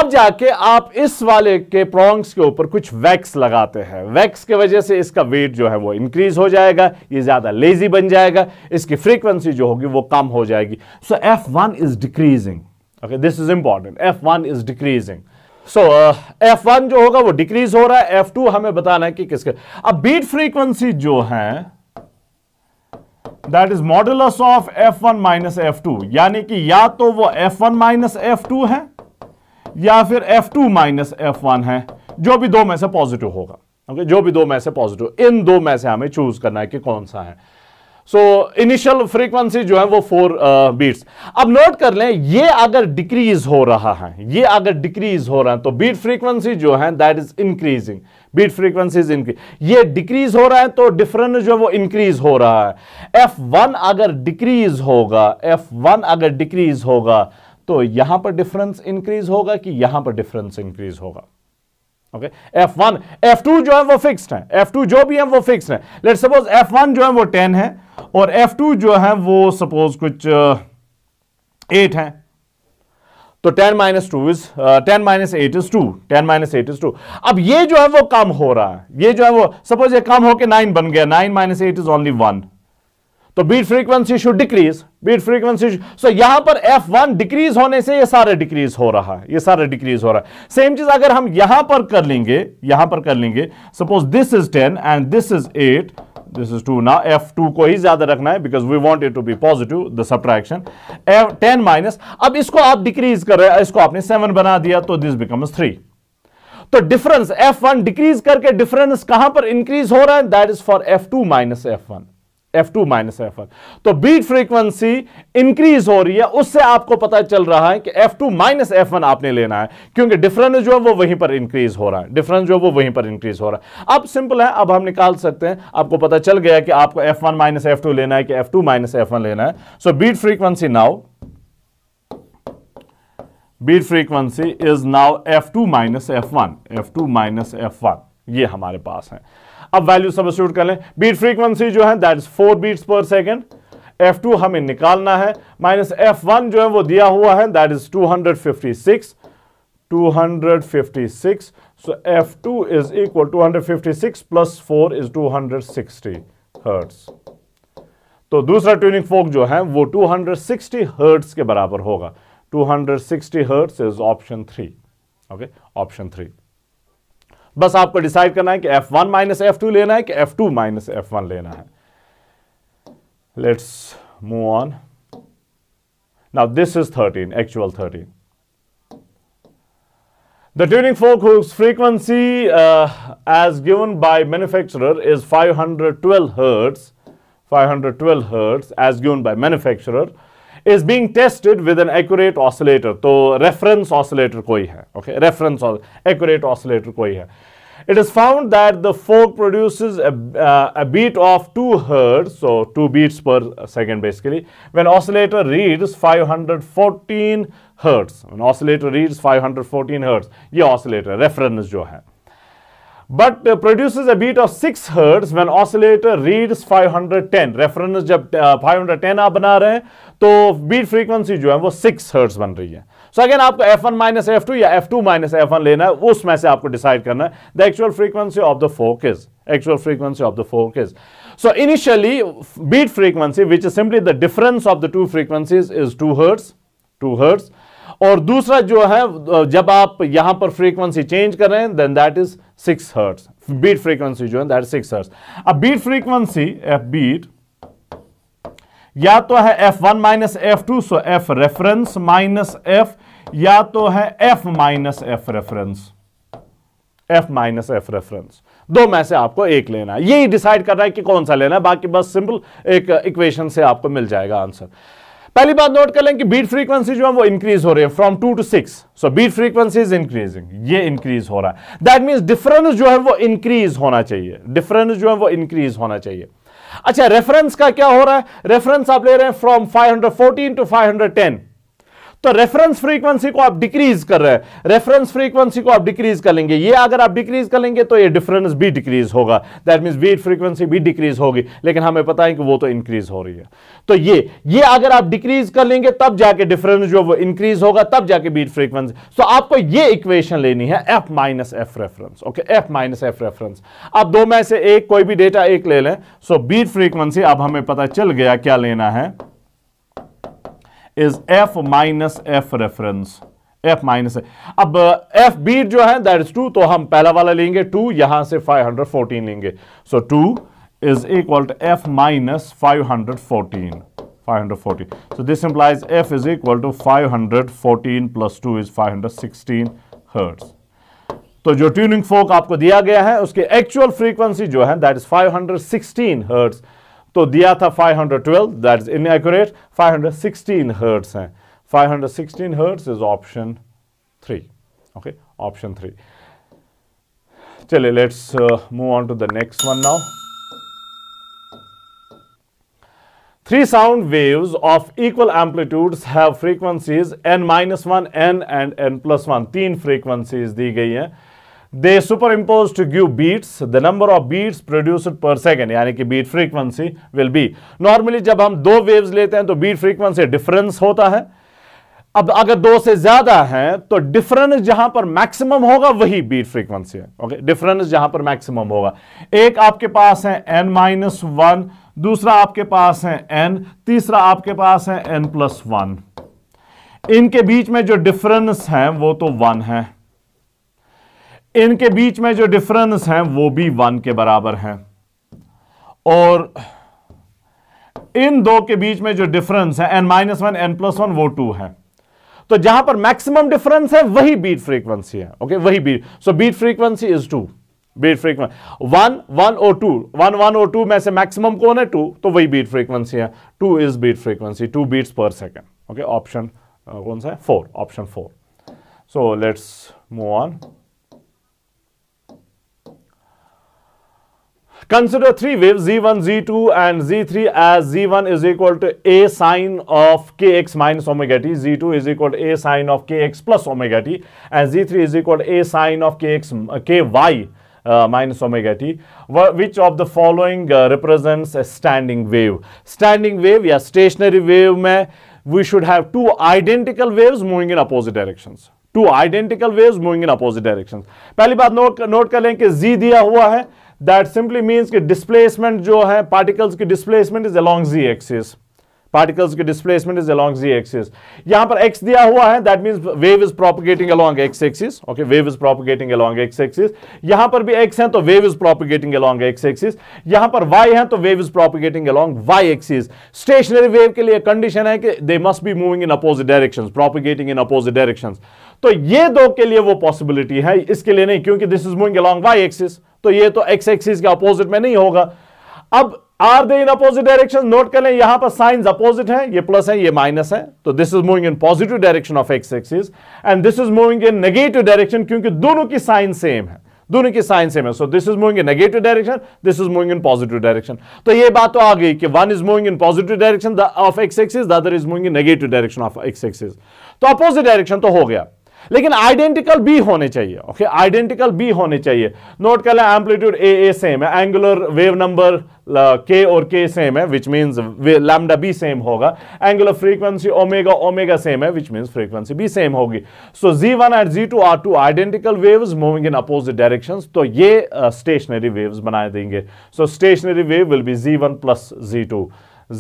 अब जाके आप इस वाले के प्रॉन्ग्स के ऊपर कुछ वैक्स लगाते हैं वैक्स के वजह से इसका वेट जो है वो इंक्रीज हो जाएगा ये ज़्यादा लेजी बन जाएगा इसकी फ्रीक्वेंसी जो होगी वो कम हो जाएगी so F one is decreasing okay this is important F one is decreasing so F one जो होगा वो डिक्रीज हो रहा है एफ टू हमें बताना है कि किसके अब बीट फ्रीक्वेंसी जो है that is modulus of F one minus F two यानी कि या तो वो F one minus F two है या फिर F two minus F one है जो भी दो में से पॉजिटिव होगा ओके जो भी दो में से पॉजिटिव इन दो में से हमें चूज करना है कि कौन सा है सो इनिशियल फ्रीक्वेंसी जो है वो फोर बीट्स uh, अब नोट कर लें ये अगर डिक्रीज हो रहा है ये अगर डिक्रीज हो रहा है तो बीट फ्रीक्वेंसी जो है that is increasing beat frequencies increase ये डिक्रीज हो रहा है तो डिफरेंस जो है वो इंक्रीज हो रहा है एफ वन अगर डिक्रीज होगा एफ वन अगर डिक्रीज होगा तो यहां पर डिफरेंस इंक्रीज होगा कि यहां पर डिफरेंस इंक्रीज होगा okay F one F two जो है वो फिक्स्ड है एफ टू जो भी है वो फिक्स है लेट सपोज एफ वन जो है वो टेन है और एफ टू जो है वो सपोज कुछ एट uh, है तो ten minus two is ten minus eight is two ten minus eight is two अब ये जो है वो कम हो रहा है ये जो है वो सपोज ये कम होकर नाइन बन गया nine minus eight is only one तो beat frequency should decrease beat frequency so यहां पर एफ वन डिक्रीज होने से ये सारा डिक्रीज हो रहा है ये सारा डिक्रीज हो रहा है सेम चीज अगर हम यहां पर कर लेंगे यहां पर कर लेंगे suppose this is ten and this is eight is two ना एफ टू को ही ज्यादा रखना है because we want it to be positive the subtraction F ten minus अब इसको आप डिक्रीज कर रहे हैं इसको आपने सेवन बना दिया तो दिस बिकम्स थ्री तो डिफरेंस एफ वन डिक्रीज करके डिफरेंस कहां पर इंक्रीज हो रहा है that is for F two minus F one F two minus F one तो बीट फ्रीक्वेंसी इंक्रीज हो रही है उससे आपको पता चल रहा है कि F two minus F one आपने लेना है क्योंकि डिफरेंस जो है वो वहीं पर इंक्रीज हो रहा है डिफरेंस जो है वो वहीं पर इंक्रीज हो रहा है अब सिंपल है अब हम निकाल सकते हैं आपको पता चल गया कि आपको F one minus F two लेना है कि F two minus F one लेना है so beat frequency now beat frequency is now F two minus F one F two minus F one ये हमारे पास है अब वैल्यू सब्सिट्यूट कर लें बीट फ्रीक्वेंसी जो है that is four beats per second F two हमें निकालना है माइनस एफ वन जो है वो दिया हुआ है that is two hundred fifty six two hundred fifty six so F two is equal to hundred fifty six plus four is two hundred sixty hertz तो दूसरा ट्यूनिंग फोक जो है वो 260 हर्ट्स के बराबर होगा 260 hertz is option three okay option three बस आपको डिसाइड करना है कि F one minus F two लेना है कि F two minus F one लेना है let's move on now this is thirteen actual thirteen The tuning fork whose frequency uh, as given by manufacturer is 512 hertz, 512 hertz as given by manufacturer. is being tested with an accurate oscillator. So reference oscillator koi hai. Okay, reference or accurate oscillator koi hai. It is found that the fork produces a, uh, a beat of 2 hertz, so 2 beats per second basically, when oscillator reads 514 hertz. When oscillator reads 514 hertz, ये oscillator reference जो है. But produces a beat of 6 hertz when oscillator reads 510 reference जब uh, 510 आप बना रहे हैं तो beat frequency जो है वो 6 हर्ट्स बन रही है so अगेन आपको F one minus F two या F two minus F one लेना है उसमें से आपको डिसाइड करना है the actual frequency of the fork is actual frequency of the fork is. So initially beat frequency which is simply the difference of the two frequencies is 2 hertz, 2 hertz और दूसरा जो है जब आप यहां पर फ्रीक्वेंसी चेंज कर रहे हैं then that is six hertz beat frequency जो है दैट सिक्स हर्ट्स अब बीट फ्रीक्वेंसी एफ बीट या तो है F one minus F two so F reference minus F या तो है F minus F reference F minus F reference दो में से आपको एक लेना है यही डिसाइड कर रहा है कि कौन सा लेना है बाकी बस सिंपल एक इक्वेशन से आपको मिल जाएगा आंसर पहली बात नोट कर लें कि बीट फ्रीक्वेंसी जो है वो इंक्रीज हो रही है from two to six so beat frequency is increasing ये इंक्रीज हो रहा है दैट मीन्स डिफरेंस जो है वो इंक्रीज होना चाहिए डिफरेंस जो है वो इंक्रीज होना चाहिए अच्छा रेफरेंस का क्या हो रहा है रेफरेंस आप ले रहे हैं from five hundred fourteen to five hundred ten तो रेफरेंस फ्रीक्वेंसी को आप डिक्रीज कर रहे हैं रेफरेंस फ्रीक्वेंसी को आप डिक्रीज कर लेंगे ये अगर आप डिक्रीज कर लेंगे तो ये डिफरेंस भी डिक्रीज होगा दैट मीन वीट फ्रीक्वेंसी भी डिक्रीज होगी लेकिन हमें पता है कि वो तो इंक्रीज हो रही है तो ये ये अगर आप डिक्रीज कर लेंगे तब जाके डिफरेंस जो वो इंक्रीज होगा तब जाके बीट फ्रीक्वेंसी तो आपको ये इक्वेशन लेनी है F minus F reference okay F minus F reference अब दो में से एक कोई भी डेटा एक ले लें सो बीट फ्रीक्वेंसी अब हमें पता चल गया क्या लेना है is F minus F reference F minus अब एफ uh, बीट जो है दैट इज टू तो हम पहला वाला लेंगे टू यहां से 514 लेंगे so two is equal to F minus 514 514 so this implies f is equal to 514 plus 2 is 516 hertz तो जो ट्यूनिंग फोक आपको दिया गया है उसके एक्चुअल फ्रीक्वेंसी जो है दैट इज 516 हर्ट्ज़ तो दिया था 512 that is in accurate five hundred sixteen hertz हैं sixteen hertz is option three okay option three चलिए let's move on to the next one now three sound wave of equal amplitude है N minus one N and N plus one तीन frequencies दी गई है superimpose to give beats the number of beats produced per second यानी कि beat frequency will be normally जब हम दो वेव्स लेते हैं तो बीट फ्रीक्वेंसी डिफरेंस होता है अब अगर दो से ज्यादा है तो डिफरेंस जहां पर मैक्सिमम होगा वही बीट फ्रीक्वेंसी है ओके डिफरेंस जहां पर मैक्सिमम होगा एक आपके पास है एन माइनस वन दूसरा आपके पास है एन तीसरा आपके पास है एन प्लस वन इनके बीच में जो डिफरेंस है वो तो वन है इनके बीच में जो डिफरेंस है वो भी वन के बराबर है और इन दो के बीच में जो डिफरेंस है N minus one N plus one वो टू है तो जहां पर मैक्सिमम डिफरेंस है वही बीट फ्रीक्वेंसी है ओके वही beat so beat frequency is two beat frequency one one और टू वन वन और टू में से मैक्सिमम कौन है टू तो वही बीट फ्रीक्वेंसी है two is beat frequency two beats per second okay option कौन सा है four option four so let's move on Consider three waves z1, z2 and z3 as z1 is equal to a sine of kx minus omega t, z2 is equal to a sine of kx plus omega t and z3 is equal to a sine of kx, ky uh, minus omega t which of the following uh, represents a standing wave standing wave या stationary wave में we should have two identical waves moving in opposite directions two identical waves moving in opposite directions पहली बात note note कर लें कि z दिया हुआ है दैट सिंपली मीन्स कि डिस्प्लेसमेंट जो है पार्टिकल्स की displacement is along Z axis particles की displacement is along Z axis यहां पर एक्स दिया हुआ है that means wave is propagating along X axis okay wave is propagating along X axis यहां पर भी एक्स है तो wave is propagating along X axis यहां पर वाई है तो wave is propagating along Y axis stationary wave के लिए कंडीशन है कि they must be moving in opposite direction propagating in opposite direction तो ये दो के लिए वो पॉसिबिलिटी है इसके लिए नहीं क्योंकि this is moving along Y axis तो ये तो एक्स एक्सिस के अपोजिट में नहीं होगा अब are they in opposite direction note कर लें यहां पर साइंस अपोजिट है ये प्लस है ये माइनस है तो this is moving in positive direction of x axis and this is moving in negative direction क्योंकि दोनों की साइन सेम है दोनों की साइन सेम है so this is moving in negative direction this is moving in positive direction तो ये बात तो आ गई कि one is moving in positive direction of x axis the other is moving in negative direction of x axis तो opposite direction तो हो गया लेकिन आइडेंटिकल बी होने चाहिए ओके आइडेंटिकल बी होने चाहिए नोट कर लें एम्पलीट्यूड ए ए सेम है एंगुलर वेव नंबर के और के सेम है which means lambda be same होगा angular frequency omega omega same है which means frequency be same होगी so Z one and Z two are two identical waves moving in opposite directions तो ये stationary uh, waves बना देंगे so stationary wave will be Z one plus Z two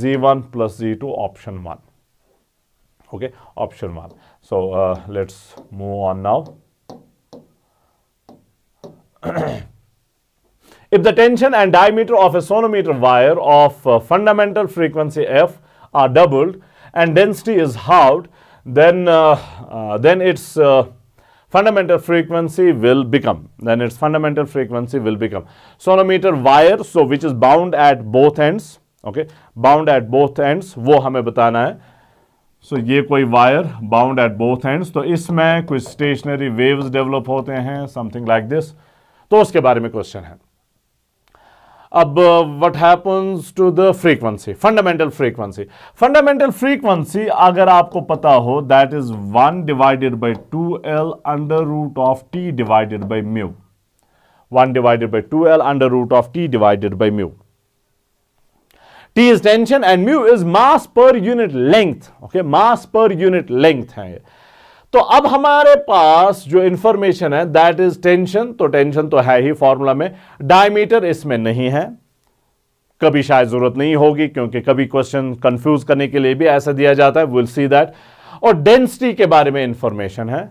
Z one plus Z to option one okay option one So uh, let's move on now. if the tension and diameter of a sonometer wire of uh, fundamental frequency f are doubled and density is halved, then, uh, uh then its uh, fundamental frequency will become, then its fundamental frequency will become. Sonometer wire, so which is bound at both ends, okay, bound at both ends, wo hame batana hai. So so, ये कोई wire bound at both ends तो इसमें कुछ stationery waves develop होते हैं something like this तो उसके बारे में क्वेश्चन है अब what happens to the frequency fundamental frequency fundamental frequency अगर आपको पता हो that is one divided by two L under root of T divided by mu one divided by two L under root of T divided by mu T is tension and mu is mass per unit length. Okay, mass per unit length है तो अब हमारे पास जो information है that is tension तो tension तो है ही formula में डायमीटर इसमें नहीं है कभी शायद जरूरत नहीं होगी क्योंकि कभी क्वेश्चन कंफ्यूज करने के लिए भी ऐसा दिया जाता है विल सी दैट और डेंसिटी के बारे में इंफॉर्मेशन है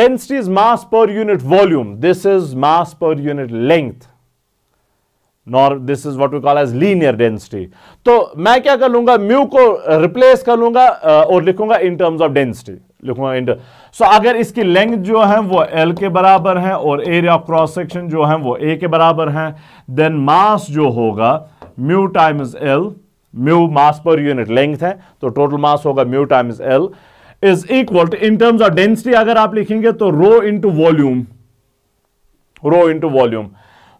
density is mass per unit volume this is mass per unit length nor this is what we call as linear density तो मैं क्या कर लूंगा म्यू को रिप्लेस कर लूंगा और लिखूंगा इन टर्म्स ऑफ डेंसिटी लिखूंगा इन सो अगर इसकी लेंथ जो है वो एल के बराबर है और एरिया ऑफ क्रॉस सेक्शन जो है वो ए के बराबर है देन मास जो होगा mu times L mu mass per unit length है तो टोटल मास होगा mu times L is equal to in terms of density अगर आप लिखेंगे तो rho into volume rho into volume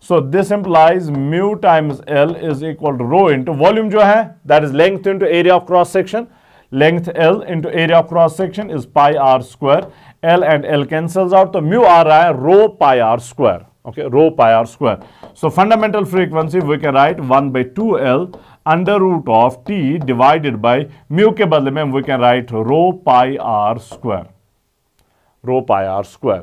So this implies mu times L is equal to rho into volume जो है that is length into area of cross section. Length L into area of cross section is pi r square. L and L cancels out. so mu R रहा rho pi r square. Okay, rho pi r square. So fundamental frequency we can write 1 by 2L under root of t divided by mu के बदले में we can write rho pi r square. Rho pi r square.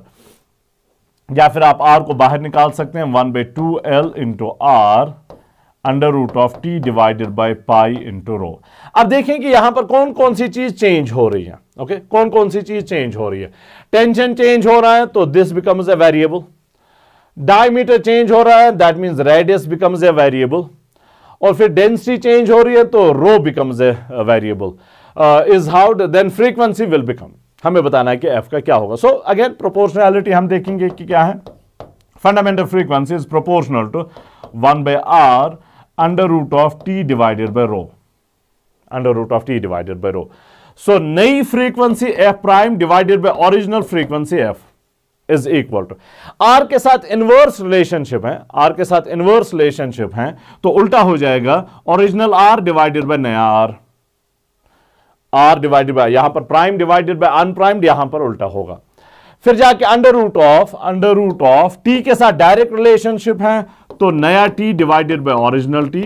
या फिर आप are को बाहर निकाल सकते हैं one by two L into R under root of T divided by pi into rho अब देखें कि यहां पर कौन कौन सी चीज चेंज हो रही है ओके okay? कौन कौन सी चीज चेंज हो रही है टेंशन चेंज हो रहा है तो this becomes a variable diameter change हो रहा है that means radius becomes a variable और फिर डेंसिटी चेंज हो रही है तो rho becomes a variable is how then frequency will become हमें बताना है कि एफ का क्या होगा सो अगेन प्रोपोर्शनैलिटी हम देखेंगे कि क्या है fundamental frequency is proportional to one by R under root of T divided by rho under root of T divided by rho so नई frequency F prime divided by original frequency F is equal to R के साथ inverse relationship है are के साथ inverse relationship है तो उल्टा हो जाएगा ओरिजिनल आर डिवाइडेड बाय नया आर आर डिवाइडेड बाय यहां पर प्राइम डिवाइडेड बाय अनप्राइम्ड यहां पर उल्टा होगा फिर जाके under root of under root of T के साथ डायरेक्ट रिलेशनशिप है तो नया T divided by original T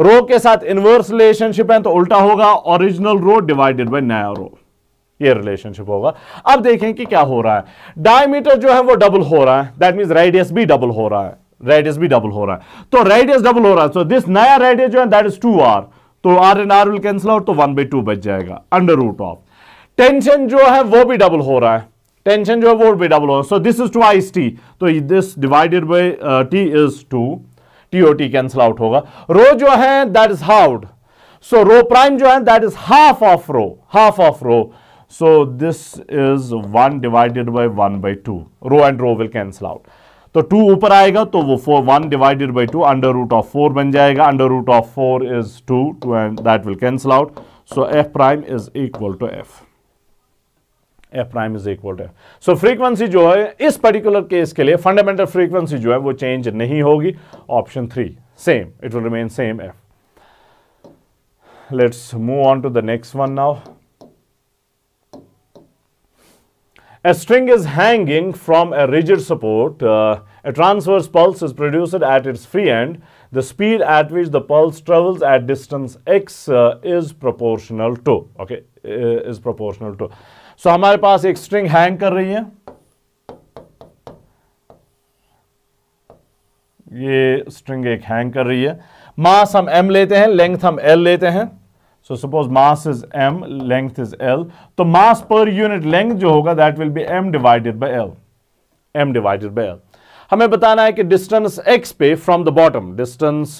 rho के साथ इनवर्स रिलेशनशिप है तो उल्टा होगा ओरिजिनल रो डिवाइडेड बाय नया रो ये रिलेशनशिप होगा अब देखें कि क्या हो रहा है डायमीटर जो है वो डबल हो रहा है दैट मीन्स रेडियस भी डबल हो रहा है रेडियस भी डबल हो रहा है तो रेडियस डबल हो रहा है सो दिस नया रेडियस जो है दैट इज टू आर तो R and R will cancel out तो वन बाई टू बच जाएगा अंडर रूट ऑफ टेंशन जो है वो भी डबल हो रहा है टेंशन जो है वो भी डबल हो रहा है so this is twice T तो this divided by T is two T oh T cancel out होगा रो जो है that is halved so rho prime जो है that is half of rho half of rho so this is one divided by one by two rho and rho will cancel out तो two ऊपर आएगा तो वो four one divided by two under root of four बन जाएगा under root of four is two two and that will cancel out so F prime is equal to F F prime is equal to F so frequency जो है इस particular case के लिए fundamental frequency जो है वो change नहीं होगी option three same it will remain same F let's move on to the next one now A string is hanging from a rigid support. Uh, a transverse pulse is produced at its free end. The speed at which the pulse travels at distance x uh, is proportional to. Okay, uh, is proportional to. So हमारे पास एक string hang कर रही है. ये string एक hang कर रही है. Mass हम m लेते हैं, length हम l लेते हैं. So suppose mass is M length is L तो मास पर यूनिट लेंथ जो होगा that will be M divided by L M divided by L हमें बताना है कि डिस्टेंस एक्स पे from the bottom distance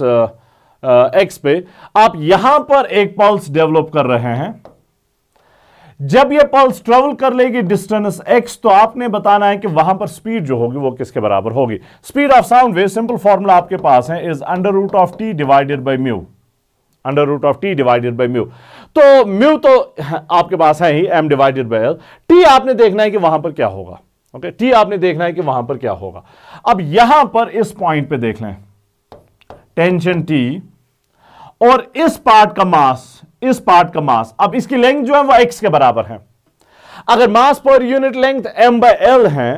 X पे आप यहां पर एक पल्स डेवलप कर रहे हैं जब ये पल्स ट्रेवल कर लेगी डिस्टेंस एक्स तो आपने बताना है कि वहां पर स्पीड जो होगी वो किसके बराबर होगी speed of sound wave simple formula आपके पास है is under root of T divided by mu under root of T divided by mu तो म्यू तो आपके पास है ही M divided by L T आपने देखना है कि वहां पर क्या होगा ओके okay? टी आपने देखना है कि वहां पर क्या होगा अब यहां पर इस पॉइंट पे देख लें टेंशन टी और इस पार्ट का मास इस पार्ट का मास अब इसकी लेंथ जो है वो एक्स के बराबर है अगर mass per unit length M by L है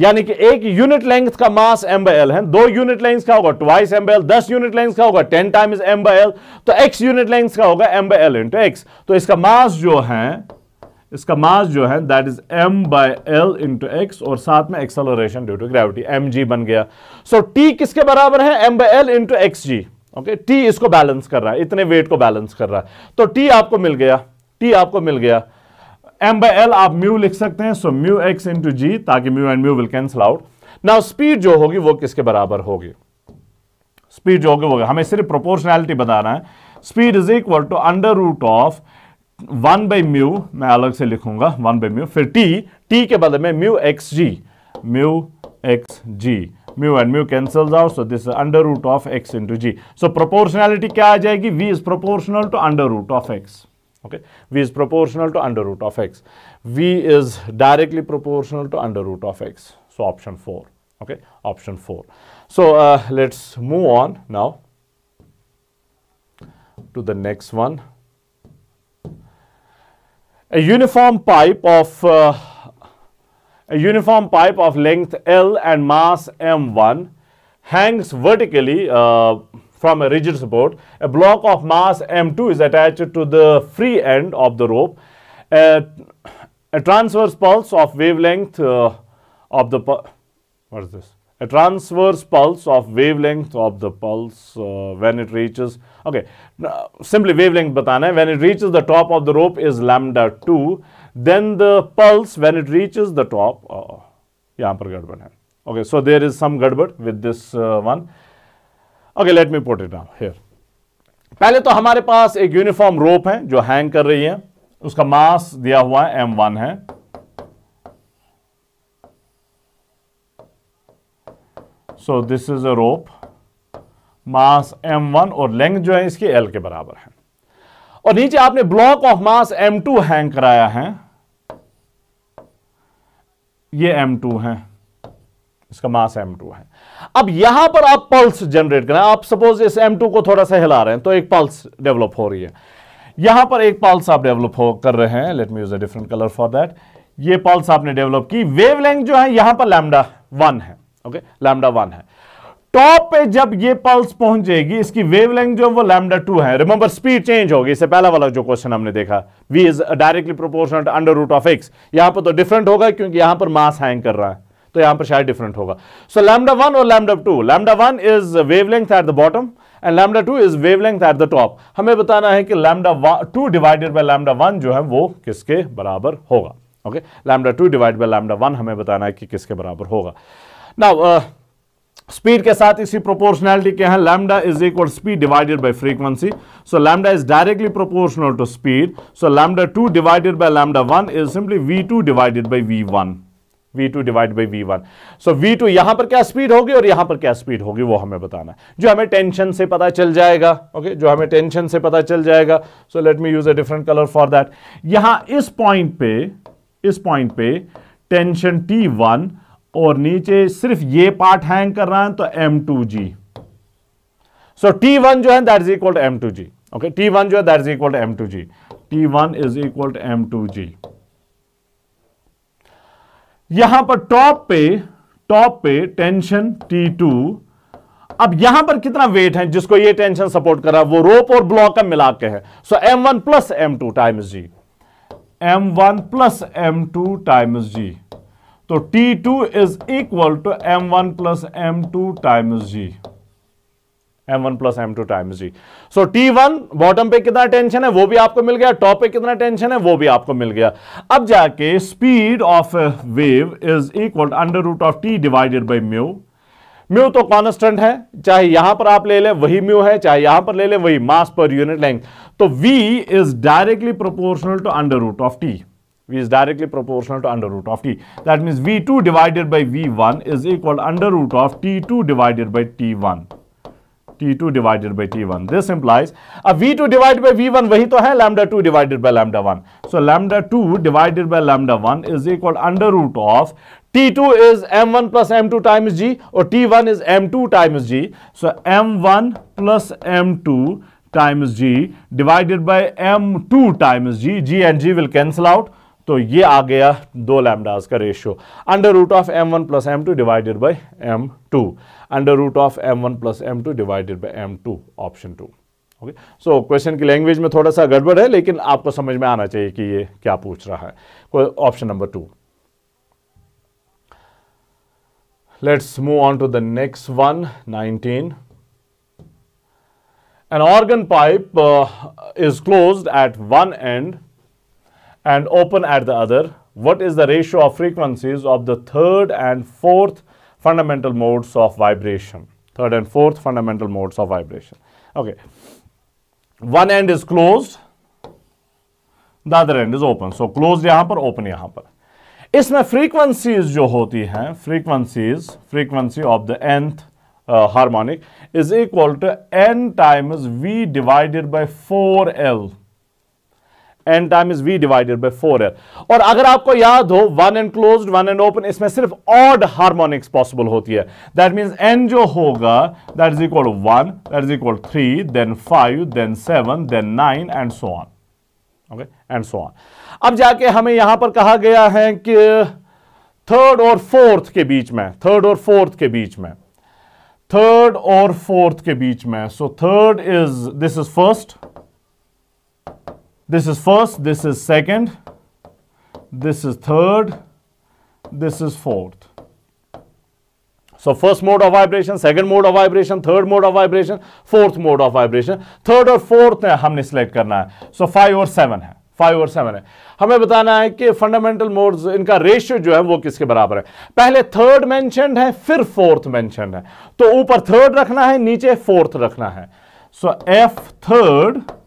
यानी कि एक यूनिट लेंथ का मास एम बाई एल है दो यूनिट लेंथ का होगा ट्वाइस एम बाई एल दस यूनिट लेंथ का होगा ten times M by L तो एक्स यूनिट लेंथ का होगा M by L into X तो इसका मास जो है इसका मास जो है that is M by L into X और साथ में acceleration due to gravity M G बन गया सो so, टी किसके बराबर है M by L into X G okay T इसको बैलेंस कर रहा है इतने वेट को बैलेंस कर रहा है तो टी आपको मिल गया टी आपको मिल गया एम बाई एल आप म्यू लिख सकते हैं so mu X into G ताकि mu and mu will cancel out now speed जो होगी वो किसके बराबर होगी स्पीड जो होगी वो हमें सिर्फ प्रोपोर्शनैलिटी बताना है speed is equal to under root of one by mu मैं अलग से लिखूंगा वन बाई म्यू फिर टी टी के बदले में mu X G mu X G mu and mu cancel out so this under root of X into G so proportionality क्या आ जाएगी V is proportional to under root of X okay v is proportional to under root of x v is directly proportional to under root of x so option 4 okay option 4 so uh, let's move on now to the next one a uniform pipe of uh, a uniform pipe of length L and mass M1 hangs vertically uh, from a rigid support. A block of mass M2 is attached to the free end of the rope. A, a transverse pulse of wavelength uh, of the what is this? A transverse pulse of wavelength of the pulse uh, when it reaches okay now, simply wavelength batana when it reaches the top of the rope is lambda 2 then the pulse when it reaches the top uh, yahan par gadbad okay so there is some gadbad with this uh, one okay let me put it now here पहले तो हमारे पास एक uniform rope है जो hang कर रही है उसका मास दिया हुआ है एम वन है so this is a rope mass M one और लेंथ जो है इसकी एल के बराबर है और नीचे आपने block of mass M two hang कराया है ये एम टू है इसका मास m2 है अब यहां पर आप पल्स जनरेट करें आप सपोज इस m2 को थोड़ा सा हिला रहे हैं तो एक पल्स डेवलप हो रही है यहां पर एक पल्स आप डेवलप हो कर रहे हैं let me use a different colour for that ये पल्स आपने डेवलप की वेवलेंथ जो है यहां पर लैमडा वन है ओके लैमडा वन है टॉप पे जब ये पल्स पहुंच जाएगी इसकी वेवलेंथ जो वो लैमडा टू है रिमेंबर स्पीड चेंज होगी इससे पहला वाला जो क्वेश्चन हमने देखा V is directly proportional under root of X यहां पर तो डिफरेंट होगा क्योंकि यहां पर मास हैंग कर रहा है तो यहां पर शायद डिफरेंट होगा सो लैमडा वन और lambda two lambda one is wavelength at the bottom and lambda two is wavelength at the top हमें बताना है कि lambda two divided by lambda one जो है वो किसके बराबर होगा okay lambda two divide by lambda one हमें बताना है कि किसके बराबर होगा ना स्पीड uh, के साथ इसी प्रोपोर्शनैलिटी के हैं lambda is equal speed divided by frequency so lambda is directly proportional to speed so lambda two divided by lambda one is simply V two divided by V one v2 divide by v1 so v2 यहां पर क्या speed होगी और यहां पर क्या speed होगी वो हमें बताना है जो हमें टेंशन से पता चल जाएगा ओके okay? जो हमें टेंशन से पता चल जाएगा so let me use a different colour for that यहां इस पॉइंट पे इस पॉइंट पे टेंशन t1 और नीचे सिर्फ ये पार्ट हैंग कर रहा है तो M two G so one जो है that is equal to G okay one जो है that is equal to T one is equal to M two G यहां पर टॉप पे टॉप पे टेंशन T2 अब यहां पर कितना वेट है जिसको ये टेंशन सपोर्ट कर रहा है वो रोप और ब्लॉक का मिला के है so M one plus M two times G M one plus M two times G तो T two is equal to M one plus M two times G M one plus M two times G so T one bottom पे कितना tension है वो भी आपको मिल गया top पे कितना टेंशन है वो भी आपको मिल गया अब जाके speed of wave is equal under root of T divided by mu mu तो कॉन्स्टेंट है चाहे यहां पर आप ले लें वही म्यू है चाहे यहां पर ले लें वही मास पर यूनिट लेंथ तो V is directly proportional to under root of t v is directly proportional to under root of t that means v2 divided by v1 is equal under root of t2 divided by t1 T two divided by T one this implies अब V two divide by V one वही तो है lambda two divided by lambda one so lambda two divided by lambda one is equal under root of T two is M one plus M two times G और T one is M two times G so M one plus M two times G divided by M two times G G and G will cancel out तो ये आ गया दो lambdas का ratio under root of M one plus M two divided by M two under root of M one plus M two divided by M two option two okay so question की language में थोड़ा सा गड़बड़ है लेकिन आपको समझ में आना चाहिए कि ये क्या पूछ रहा है option number two let's move on to the next one nineteen an organ pipe is close at one end and open at the other, what is the ratio of frequencies of the third and fourth fundamental modes of vibration? Third and fourth fundamental modes of vibration. Okay. One end is closed, the other end is open. So, closed here, open here. पर. इसमें frequencies जो होती frequency, frequency of the nth nth uh, harmonic is equal to n times v divided by 4l. N time is we divided by four L और अगर आपको याद हो one end close one end open इसमें सिर्फ odd harmonics possible होती है that mean N जो होगा that is equal one that is equal three then five then seven then nine and so on okay and so on अब जाके हमें यहां पर कहा गया है कि थर्ड और फोर्थ के बीच में थर्ड और फोर्थ के बीच में थर्ड और फोर्थ के बीच में so third is this is first This is first, this is second, this is third, this is fourth. So first mode of vibration, second mode of vibration, third mode of vibration, fourth mode of vibration. Third or fourth हमने select select. Karna hai. so five और seven है five और seven है हमें बताना है कि fundamental modes इनका रेशियो जो है वो किसके बराबर है पहले थर्ड मेंशन है फिर फोर्थ मेंशन है तो ऊपर थर्ड रखना है नीचे फोर्थ रखना है so F third,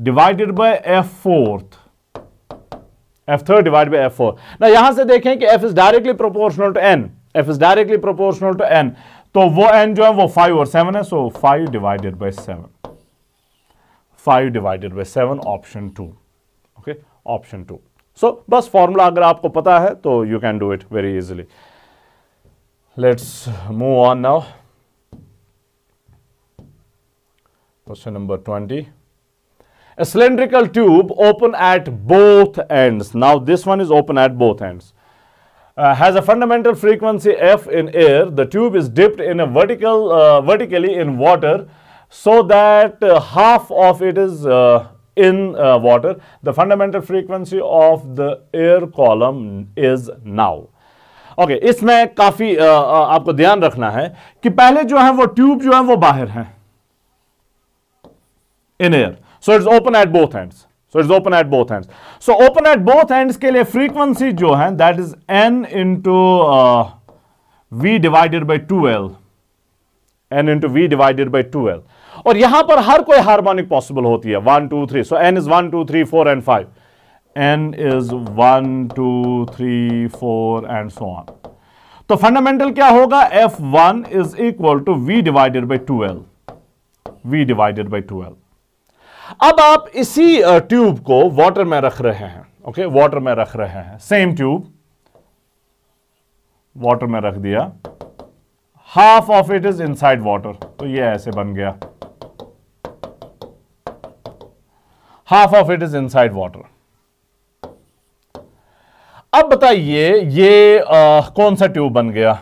divided by F fourth F third divide by F four ना यहां से देखें कि F is directly proportional to N F is directly proportional to N तो वो एन जो है वो फाइव और सेवन है so five divided by seven five divided by seven option two okay option two so बस फॉर्मूला अगर आपको पता है तो you can do it very easily let's move on now question number twenty a cylindrical tube open at both ends. Now this one is open at both ends. Uh, has a fundamental frequency f in air. The tube is dipped in a vertical, uh, vertically in water so that uh, half of it is uh, in uh, water. The fundamental frequency of the air column is now. Okay okay, इसमें काफ़ी आपको ध्यान रखना है कि पहले जो है वो ट्यूब जो है वो बाहर है in air so it's open at both ends so it's open at both ends so open at both ends के लिए फ्रीक्वेंसी जो है that is n into v divided by two l n into v divided by two l और यहां पर हर कोई harmonic possible होती है one two three so n is one two three four and five n is one two three four and so on तो fundamental क्या होगा F one is equal to we divided by two l v divided by two l अब आप इसी tube को water में रख रहे हैं ओके okay? वाटर में रख रहे हैं सेम ट्यूब वाटर में रख दिया half of it is inside water तो ये ऐसे बन गया half of it is inside water अब बताइए ये आ, कौन सा ट्यूब बन गया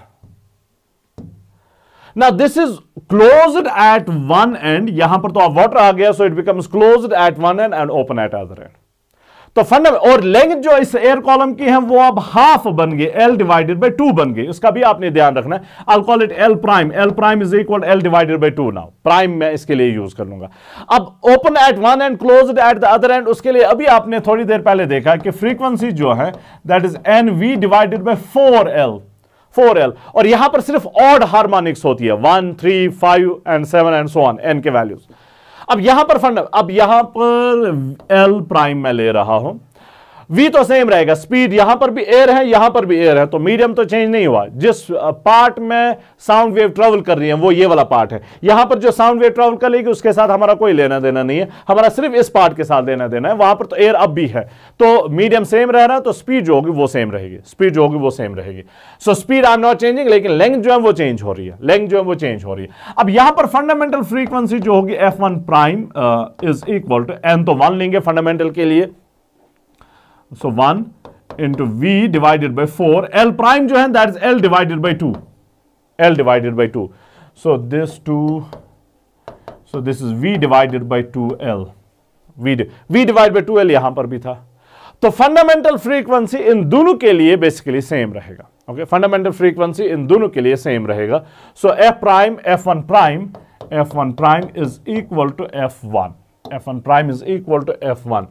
now this is closed at one end यहां पर तो आप water आ गया so it becomes closed at one end and open at other end तो फंडा और लेंथ जो इस एयर कॉलम की है वो अब हाफ बन गई एल डिवाइडेड बाई टू बन गई इसका भी आपने ध्यान रखना है call it l prime l prime is equal l divided by two now prime मैं इसके लिए यूज कर लूंगा अब open at one end close at the other end उसके लिए अभी आपने थोड़ी देर पहले देखा कि फ्रीक्वेंसी जो है that is n v divided by four four L और यहां पर सिर्फ ऑड हार्मोनिक्स होती है one three five and seven and so on n के वैल्यूज अब यहां पर फंड अब यहां पर एल प्राइम मैं ले रहा हूं वी तो सेम रहेगा स्पीड यहां पर भी एयर है यहां पर भी एयर है तो मीडियम तो चेंज नहीं हुआ जिस पार्ट में साउंड वेव ट्रेवल कर रही है वो ये वाला पार्ट है यहां पर जो साउंड वेव ट्रेवल कर लेगी उसके साथ हमारा कोई लेना देना नहीं है हमारा सिर्फ इस पार्ट के साथ लेना देना है वहां पर तो एयर अब भी है तो मीडियम सेम रह रहा है तो स्पीड जो होगी वो सेम रहेगी स्पीड जो होगी वो सेम रहेगी so speed are not changing लेकिन लेंथ जो है वो चेंज हो रही है लेंथ जो है वो चेंज हो रही है अब यहां पर फंडामेंटल फ्रीक्वेंसी जो होगी f one prime is equal to N तो वन लेंगे फंडामेंटल के लिए so one into v divided by four l prime जो है that is l divided by two l divided by two so this two so this is we divided by two l v v divide by two l यहां पर भी था तो fundamental frequency इन दोनों के लिए बेसिकली सेम रहेगा ओके फंडामेंटल फ्रीक्वेंसी इन दोनों के लिए सेम रहेगा so F prime f one prime f one prime is equal to f one f one prime is equal to f one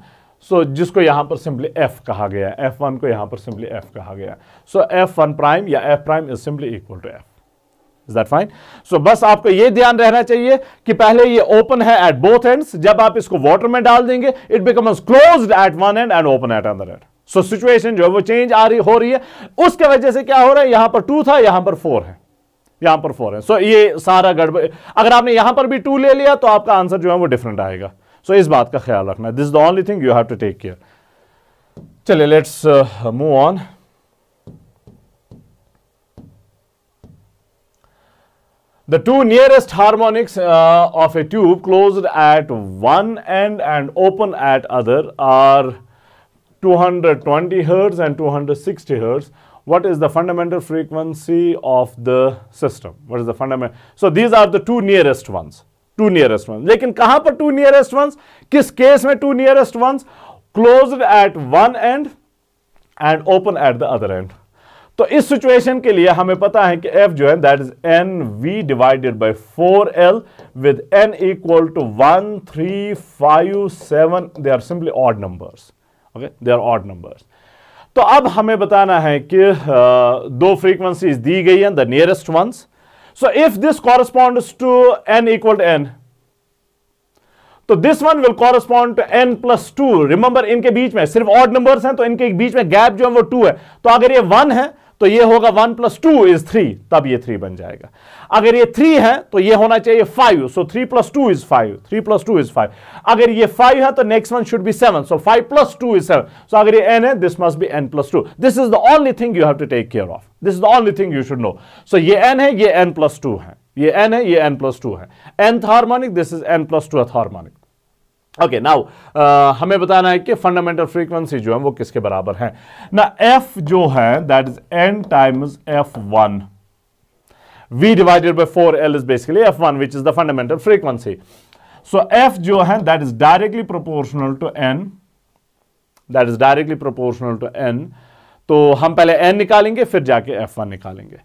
so so, जिसको यहाँ पर सिंपली एफ कहा गया एफ वन को यहाँ पर सिंपली एफ कहा गया सो एफ वन प्राइम या f prime is simply equal to f is that fine so बस आपको ये ध्यान रहना चाहिए कि पहले ये ओपन है एट बोथ एंड्स जब आप इसको वाटर में डाल देंगे it becomes close at one end end open at अंदर एंड सो सिचुएशन जो है वो चेंज आ रही हो रही है उसके वजह से क्या हो रहा है यहाँ पर टू था यहाँ पर फोर है यहाँ पर फोर है सो so, ये सारा गड़बड़ अगर आपने यहाँ पर भी टू ले लिया तो आपका आंसर जो है वो डिफरेंट आएगा सो so, इस बात का ख्याल रखना this is the only thing you have to take care चलिए let's move on The two nearest harmonics uh, of a tube closed at one end and open at other are 220 hertz and 260 hertz. What is the fundamental frequency of the system? What is the fundamental? So these are the two nearest ones. Two nearest one लेकिन कहां पर two nearest ones किस case में two nearest ones close at one end end open at the other end तो इस situation के लिए हमें पता है कि एफ जो है that is n v divided by four l with n equal to one three five seven they are simply odd numbers okay they are odd numbers तो अब हमें बताना है कि uh, दो फ्रीक्वेंसीज दी गई हैं the nearest ones So if this corresponds to n equal to n, तो this one will correspond to n plus two remember इनके बीच में सिर्फ ऑड नंबर्स हैं तो इनके बीच में गैप जो है वो टू है तो अगर ये वन है तो ये होगा one plus two is three तब ये थ्री बन जाएगा अगर ये थ्री है तो ये होना चाहिए five so three plus two is five three plus two is five अगर ये फाइव है तो next one should be seven so five plus two is seven so अगर ये एन है this must be n plus two this is the only thing you have to take care of this is the only thing you should know so ये n है ये n plus two है ये n है ये n plus two है n harmonic this is n plus two harmonic okay okay, now uh, हमें बताना है कि फंडामेंटल फ्रीक्वेंसी जो है वो किसके बराबर है ना एफ जो है that is n times f one v divided by four l is basically f one which is the fundamental frequency so F जो है that is directly proportional to n that is directly proportional to N तो हम पहले N निकालेंगे फिर जाके f one निकालेंगे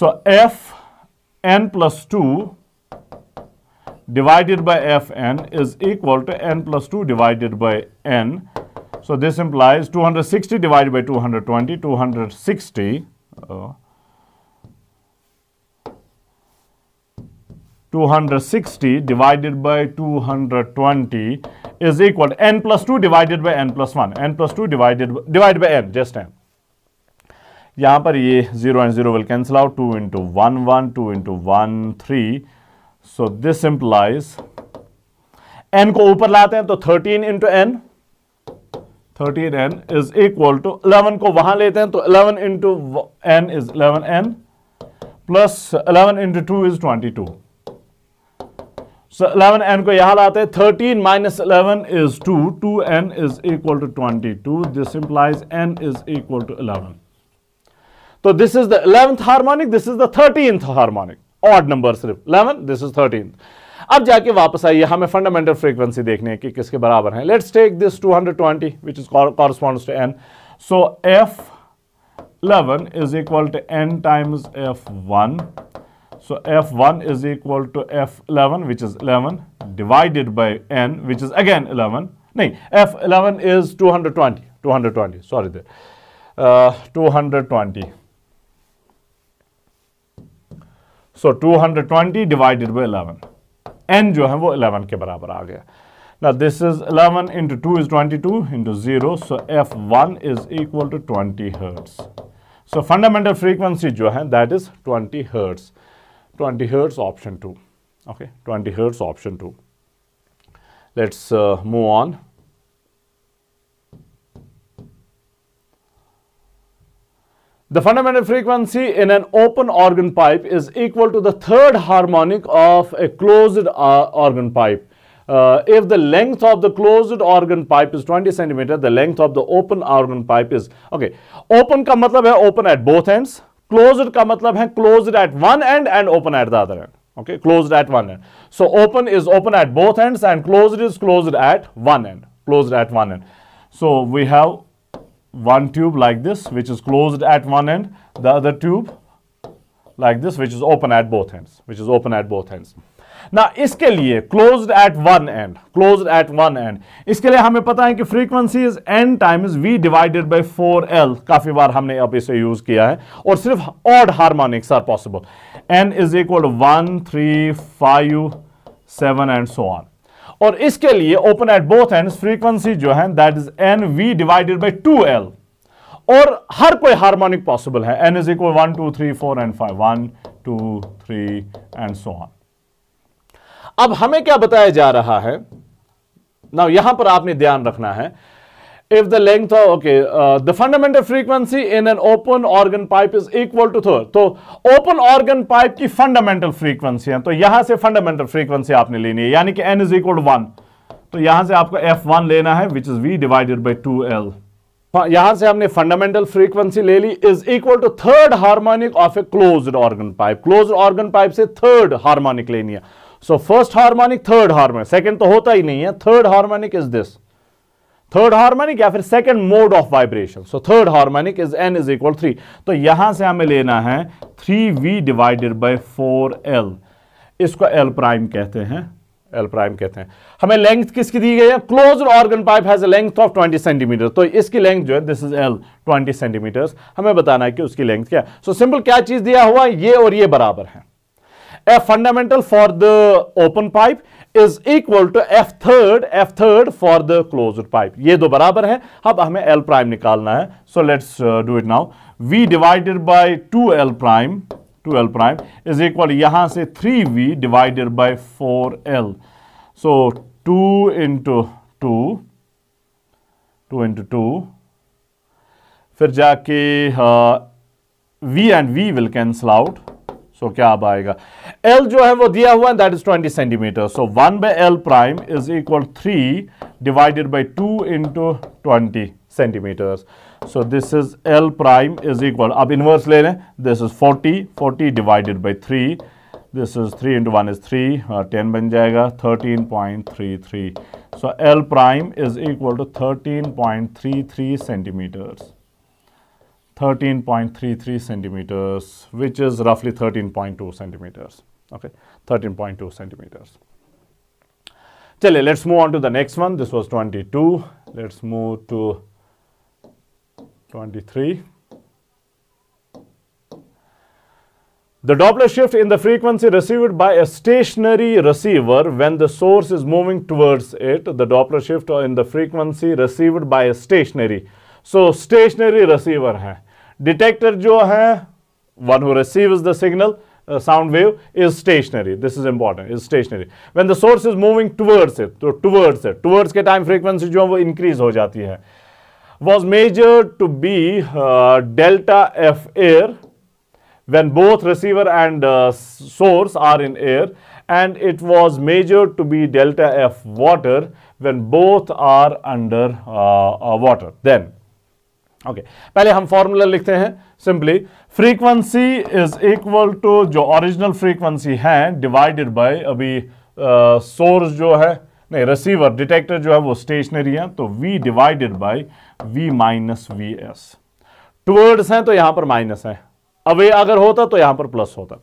so f n plus two divided by Fn is equal to n plus 2 divided by n. So this implies 260 divided by 220, 260. Uh, 260 divided by 220 is equal to n plus 2 divided by n plus 1. n plus 2 divided by, divided by n, just n. यहाँ पर ये 0 and 0 will cancel out 2 into 1, 1, 2 into 1, 3. So this implies n को ऊपर लाते हैं तो thirteen into n thirteen n is equal to eleven को वहां लेते हैं तो eleven into n is eleven n plus eleven into two is twenty two so eleven n को यहां लाते हैं thirteen minus eleven is two two n is equal to twenty two this implies n is equal to eleven तो this is the eleventh harmonic this is the thirteen harmonic odd number सिर्फ eleven this is thirteen अब जाके वापस आइए हमें fundamental frequency देखने है किसके बराबर है let's take this 220 hundred twenty which is correspond to n so f eleven is equal to n times f one so F one is equal to f eleven which is eleven divided by n which is again eleven नहीं f eleven is two hundred twenty two hundred twenty sorry two hundred twenty so two hundred twenty divided by eleven n जो है वो eleven के बराबर आ गया ना this is eleven into two is twenty two into zero so F one is equal to twenty hertz so fundamental frequency जो है that is twenty hertz twenty hertz option two okay twenty hertz option two let's move on The fundamental frequency in an open organ pipe is equal to the third harmonic of a closed uh, organ pipe. Uh, if the length of the closed organ pipe is 20 centimeter, the length of the open organ pipe is okay. Open का मतलब है open at both ends. Closed का मतलब है closed at one end and open at the other end. Okay, closed at one end. So open is open at both ends and closed is closed at one end. Closed at one end. So we have one tube like this, which is closed at one end, the other tube like this, which is open at both ends, which is open at both ends. Now, इसके लिए closed at one end, closed at one end, इसके लिए हमें पता है कि frequency is n times v divided by 4l, काफी बार हमने अब इसे यूज किया है, और सिर्फ odd harmonics are possible, n is equal to 1, 3, 5, 7 and so on. और इसके लिए open at both end frequency जो है that is n v divided by two l और हर कोई हार्मोनिक पॉसिबल है n is equal one two three four and five one two three and so on अब हमें क्या बताया जा रहा है ना यहां पर आपने ध्यान रखना है if the length of okay uh, the fundamental frequency in an open organ pipe is equal to third तो open organ pipe की fundamental frequency है तो यहां से fundamental frequency आपने लेनी है यानी कि n is equal to one तो यहां से आपको f1 लेना है which is v divided by 2l यहां से हमने फंडामेंटल फ्रीक्वेंसी ले ली is equal to third harmonic of a closed organ pipe closed organ pipe से थर्ड हार्मोनिक लेनी है so first harmonic third harmonic second तो होता ही नहीं है third harmonic is this third harmonic या फिर second mode of vibration so third harmonic is n is equal three तो यहां से हमें लेना है three v divided by four l इसको एल प्राइम कहते हैं एल प्राइम कहते हैं हमें लेंथ किसकी दी गई है close organ pipe has length of 20 centimetre तो इसकी लेंथ जो है दिस इज एल 20 सेंटीमीटर हमें बताना है कि उसकी लेंथ क्या है सो so, सिंपल क्या चीज दिया हुआ ये और ये बराबर है a fundamental for the open pipe is equal to f third f third for the close pipe ये दो बराबर है अब हमें एल प्राइम निकालना है so let's do it now v divided by two l prime two l prime is equal यहां से three v divided by four l so two into two two into two फिर जाके v and v will cancel out so क्या अब आएगा L जो है वो दिया हुआ है that is twenty centimetre so one by l prime is equal three divided by two into twenty centimetres so this is l prime is equal अब इन्वर्स ले लें this is forty forty divided by three this is three into one is three ten बन जाएगा thirteen point three three so l prime is equal to thirteen point three three centimetres 13.33 centimeters, which is roughly 13.2 centimeters. Okay, 13.2 centimeters. Chale, let's move on to the next one. This was 22. Let's move to 23. The Doppler shift in the frequency received by a stationary receiver when the source is moving towards it, the Doppler shift in the frequency received by a stationary. So, stationary receiver hai. Detector जो है one who receive the signal sound wave is stationary this is important is stationary when the source is moving towards it तो towards it towards के time frequency जो है वो increase हो जाती है was measure to be delta F air when both receiver and source are in air and it was measure to be delta F water when both are under water then okay पहले हम formula लिखते हैं simply frequency is equal to जो original frequency है divided by अभी source जो है नहीं रिसीवर डिटेक्टर जो है वो स्टेशनरी है तो v divided by v minus V S towards हैं तो यहां पर माइनस है अवे अगर होता तो यहां पर प्लस होता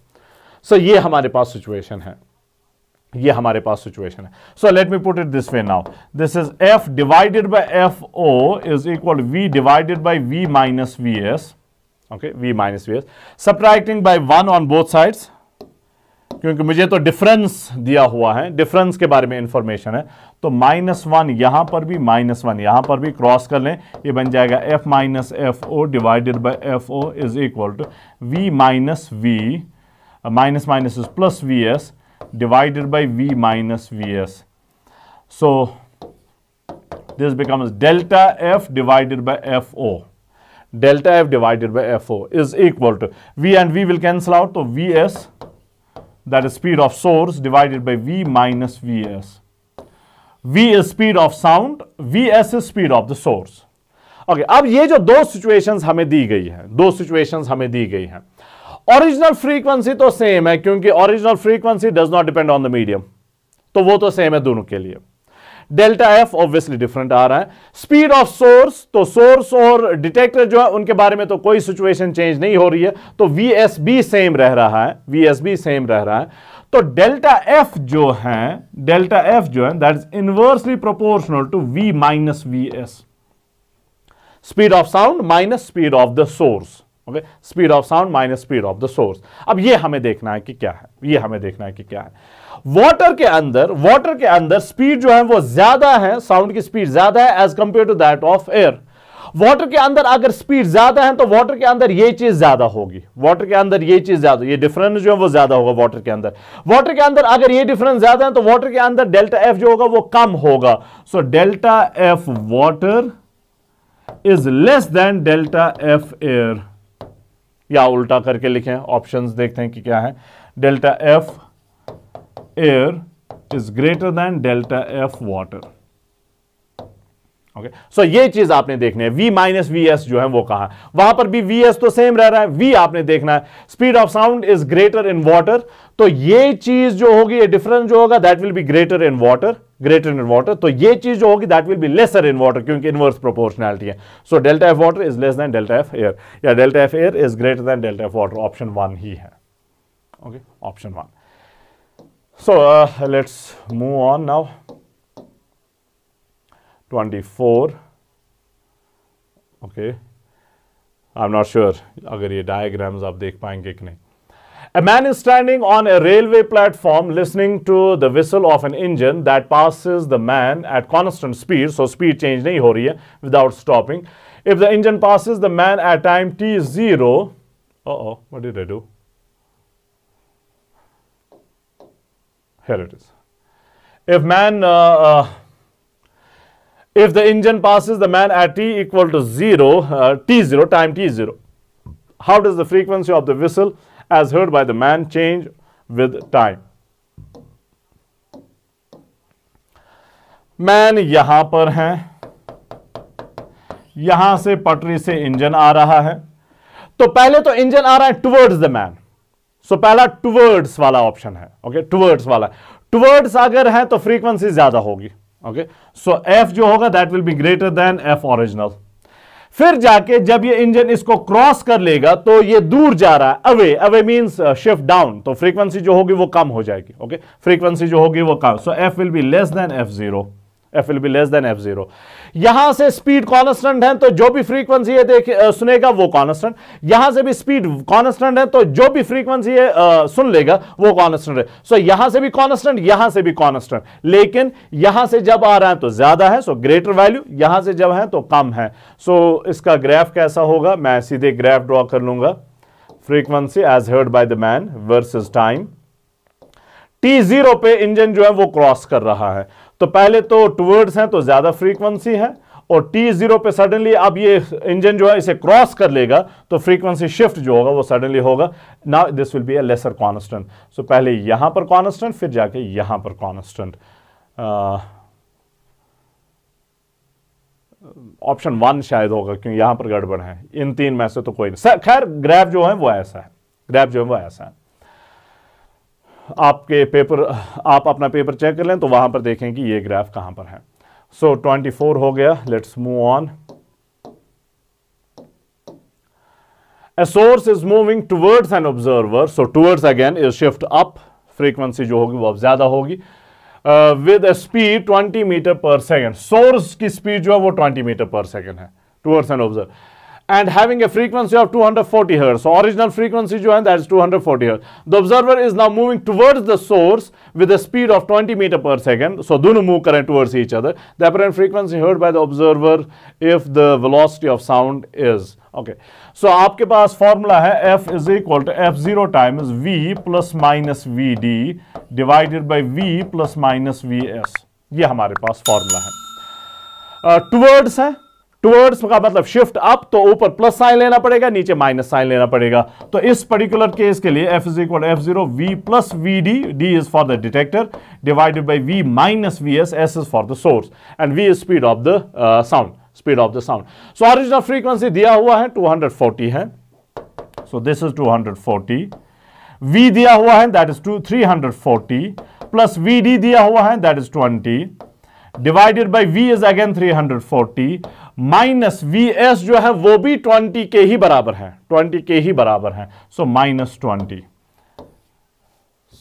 सो so, ये हमारे पास सिचुएशन है ये हमारे पास सिचुएशन है so let me put it this way now this is F divided by F O is equal V divided by V minus V S okay V minus V S subtracting by one on both sides क्योंकि मुझे तो difference दिया हुआ है difference के बारे में information है तो माइनस वन यहां पर भी माइनस वन यहां पर भी क्रॉस कर लें ये बन जाएगा F minus F O divided by F O is equal to V minus V minus minus is plus V S divided by V minus Vs. So, this becomes delta F divided by Fo. Delta F divided by Fo is equal to V and V will cancel out. So, Vs that is speed of source divided by V minus Vs. V is speed of sound, Vs is speed of the source. okay, अब ये situations दो situations given दी गई हैं दो original frequency तो same है क्योंकि original frequency does not depend on the medium तो वो तो सेम है दोनों के लिए डेल्टा एफ ऑब्वियसली डिफरेंट आ रहा है स्पीड ऑफ सोर्स तो सोर्स और डिटेक्टर जो है उनके बारे में तो कोई सिचुएशन चेंज नहीं हो रही है तो वी एस बी सेम रह रहा है वी एस बी सेम रह रहा है तो डेल्टा एफ जो है डेल्टा एफ जो है that is inversely proportional to V minus V S speed of sound minus speed of the source okay speed of sound minus speed of the source अब ये हमें देखना है कि क्या है ये हमें देखना है कि क्या है वाटर के अंदर वाटर के अंदर स्पीड जो है वो ज्यादा है साउंड की स्पीड ज्यादा है as compared to that of air water के अंदर अगर स्पीड ज्यादा है तो वाटर के अंदर ये चीज ज्यादा होगी वाटर के अंदर ये चीज ज्यादा ये डिफरेंस जो है वो ज्यादा होगा वाटर के अंदर वाटर के अंदर अगर ये डिफरेंस ज्यादा है तो वाटर के अंदर डेल्टा एफ जो होगा वो कम होगा so delta F water is less than delta F air या उल्टा करके लिखें ऑप्शंस देखते हैं कि क्या है delta F air is greater than delta F water okay so ये चीज आपने देखनी है वी माइनस वी एस जो है वो कहा वहां पर भी वी एस तो सेम रह रहा है वी आपने देखना है speed of sound is greater in water तो ये चीज जो होगी ये डिफरेंस जो होगा that will be greater in water greater in water तो ये चीज जो होगी that will be lesser in water क्योंकि इनवर्स प्रोपोर्शनैलिटी है so delta F water is less than delta F air या delta F air is greater than delta F water option one ही है okay option one so let's move on now 24 I am not sure अगर ये diagrams आप देख पाएंगे कि नहीं A man is standing on a railway platform listening to the whistle of an engine that passes the man at constant speed. So, speed change nahi ho rahi hai without stopping. If the engine passes the man at time t0, uh-oh, what did I do? Here it is. If man, uh, uh, if the engine passes the man at t equal to 0, uh, t0, time t0, how does the frequency of the whistle as heard by the man change with time man यहां पर है यहां से पटरी से engine आ रहा है तो पहले तो इंजन आ रहा है टुवर्ड्स द मैन सो पहला टुवर्ड्स वाला ऑप्शन है ओके okay? टुवर्ड्स वाला टुवर्ड्स अगर है तो फ्रीक्वेंसी ज्यादा होगी ओके सो एफ जो होगा that will be greater than F original फिर जाके जब ये इंजन इसको क्रॉस कर लेगा तो ये दूर जा रहा है away away means shift down तो फ्रीक्वेंसी जो होगी वो कम हो जाएगी ओके फ्रीक्वेंसी जो होगी वो कम so F will be less than F zero F will be less than F zero यहां से स्पीड कॉन्स्टेंट है तो जो भी फ्रीक्वेंसी है देख सुनेगा वो कॉन्स्टेंट यहां से भी स्पीड कॉन्स्टेंट है तो जो भी फ्रीक्वेंसी है सुन लेगा वो कॉन्स्टेंट है सो यहां से भी कॉन्स्टेंट यहां से भी कॉन्स्टेंट लेकिन यहां से जब आ रहा है तो ज्यादा है सो ग्रेटर वैल्यू यहां से जब है तो कम है सो so, इसका ग्राफ कैसा होगा मैं सीधे ग्राफ ड्रॉ कर लूंगा frequency as heard by the man versus time T zero पे इंजन जो है वो क्रॉस कर रहा है तो पहले तो टूवर्ड्स हैं तो ज़्यादा फ्रीक्वेंसी है और टी जीरो पे सडनली अब ये इंजन जो है इसे क्रॉस कर लेगा तो फ्रीक्वेंसी शिफ्ट जो होगा वो सडनली होगा now this will be a lesser constant so पहले यहां पर कॉन्स्टेंट फिर जाके यहां पर कॉन्स्टेंट ऑप्शन वन शायद होगा क्योंकि यहां पर गड़बड़ है इन तीन में से तो कोई नहीं खैर ग्रैफ जो है वो ऐसा है ग्रैफ जो है वो ऐसा है आपके पेपर आप अपना पेपर चेक कर लें तो वहां पर देखें कि ये ग्राफ कहां पर है सो so, 24 हो गया let's move on a source is moving towards an observer so towards again is shift up frequency जो होगी वो अब ज़्यादा होगी with speed 20 meter per second source की स्पीड जो है वो 20 मीटर पर सेकेंड है towards an observe and having a frequency of 240 hertz. So original frequency jo hai that is 240 hertz. The observer is now moving towards the source with a speed of 20 meter per second. So dono move kare towards each other. The apparent frequency heard by the observer if the velocity of sound is okay. so, aapke paas formula hai f is equal to f0 times v plus minus vd divided by v plus minus vs ye hamare paas formula hai पास formula है towards uh, है towards का मतलब shift up तो ऊपर plus sign लेना पड़ेगा नीचे माइनस साइन लेना पड़ेगा तो इस पर्टिकुलर केस के लिए F is equal F zero V plus V D D is for the detector divided by V minus V S S is for the source and V is speed of the sound speed of the sound so original frequency दिया हुआ है 240 है so this is 240 we दिया हुआ है that is two three plus V D दिया हुआ है that is twenty divided by V is again 340 minus V S जो है वो भी 20 के ही बराबर है 20 के ही बराबर है so minus twenty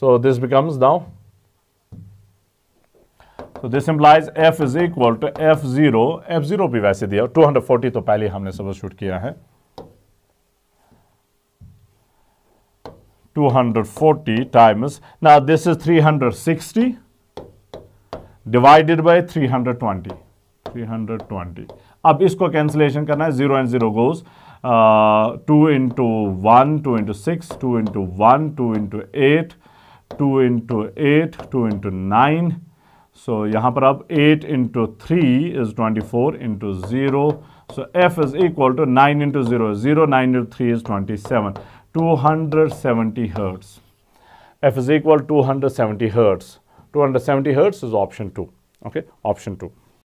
so this becomes now तो this implies F is equal to F zero F zero भी वैसे दिया 240 तो पहले हमने सब शूट किया है 240 times now this is 360 divided by 320 320 अब इसको कैंसिलेशन करना है zero and zero goes to into one two into six two into one two into eight two into eight two into nine so यहाँ पर अब eight into three is twenty four into zero so F is equal to nine into zero zero nine into three is twenty seven two hundred seventy hertz F is equal to hundred seventy hertz 270 hertz is option 2 okay option 2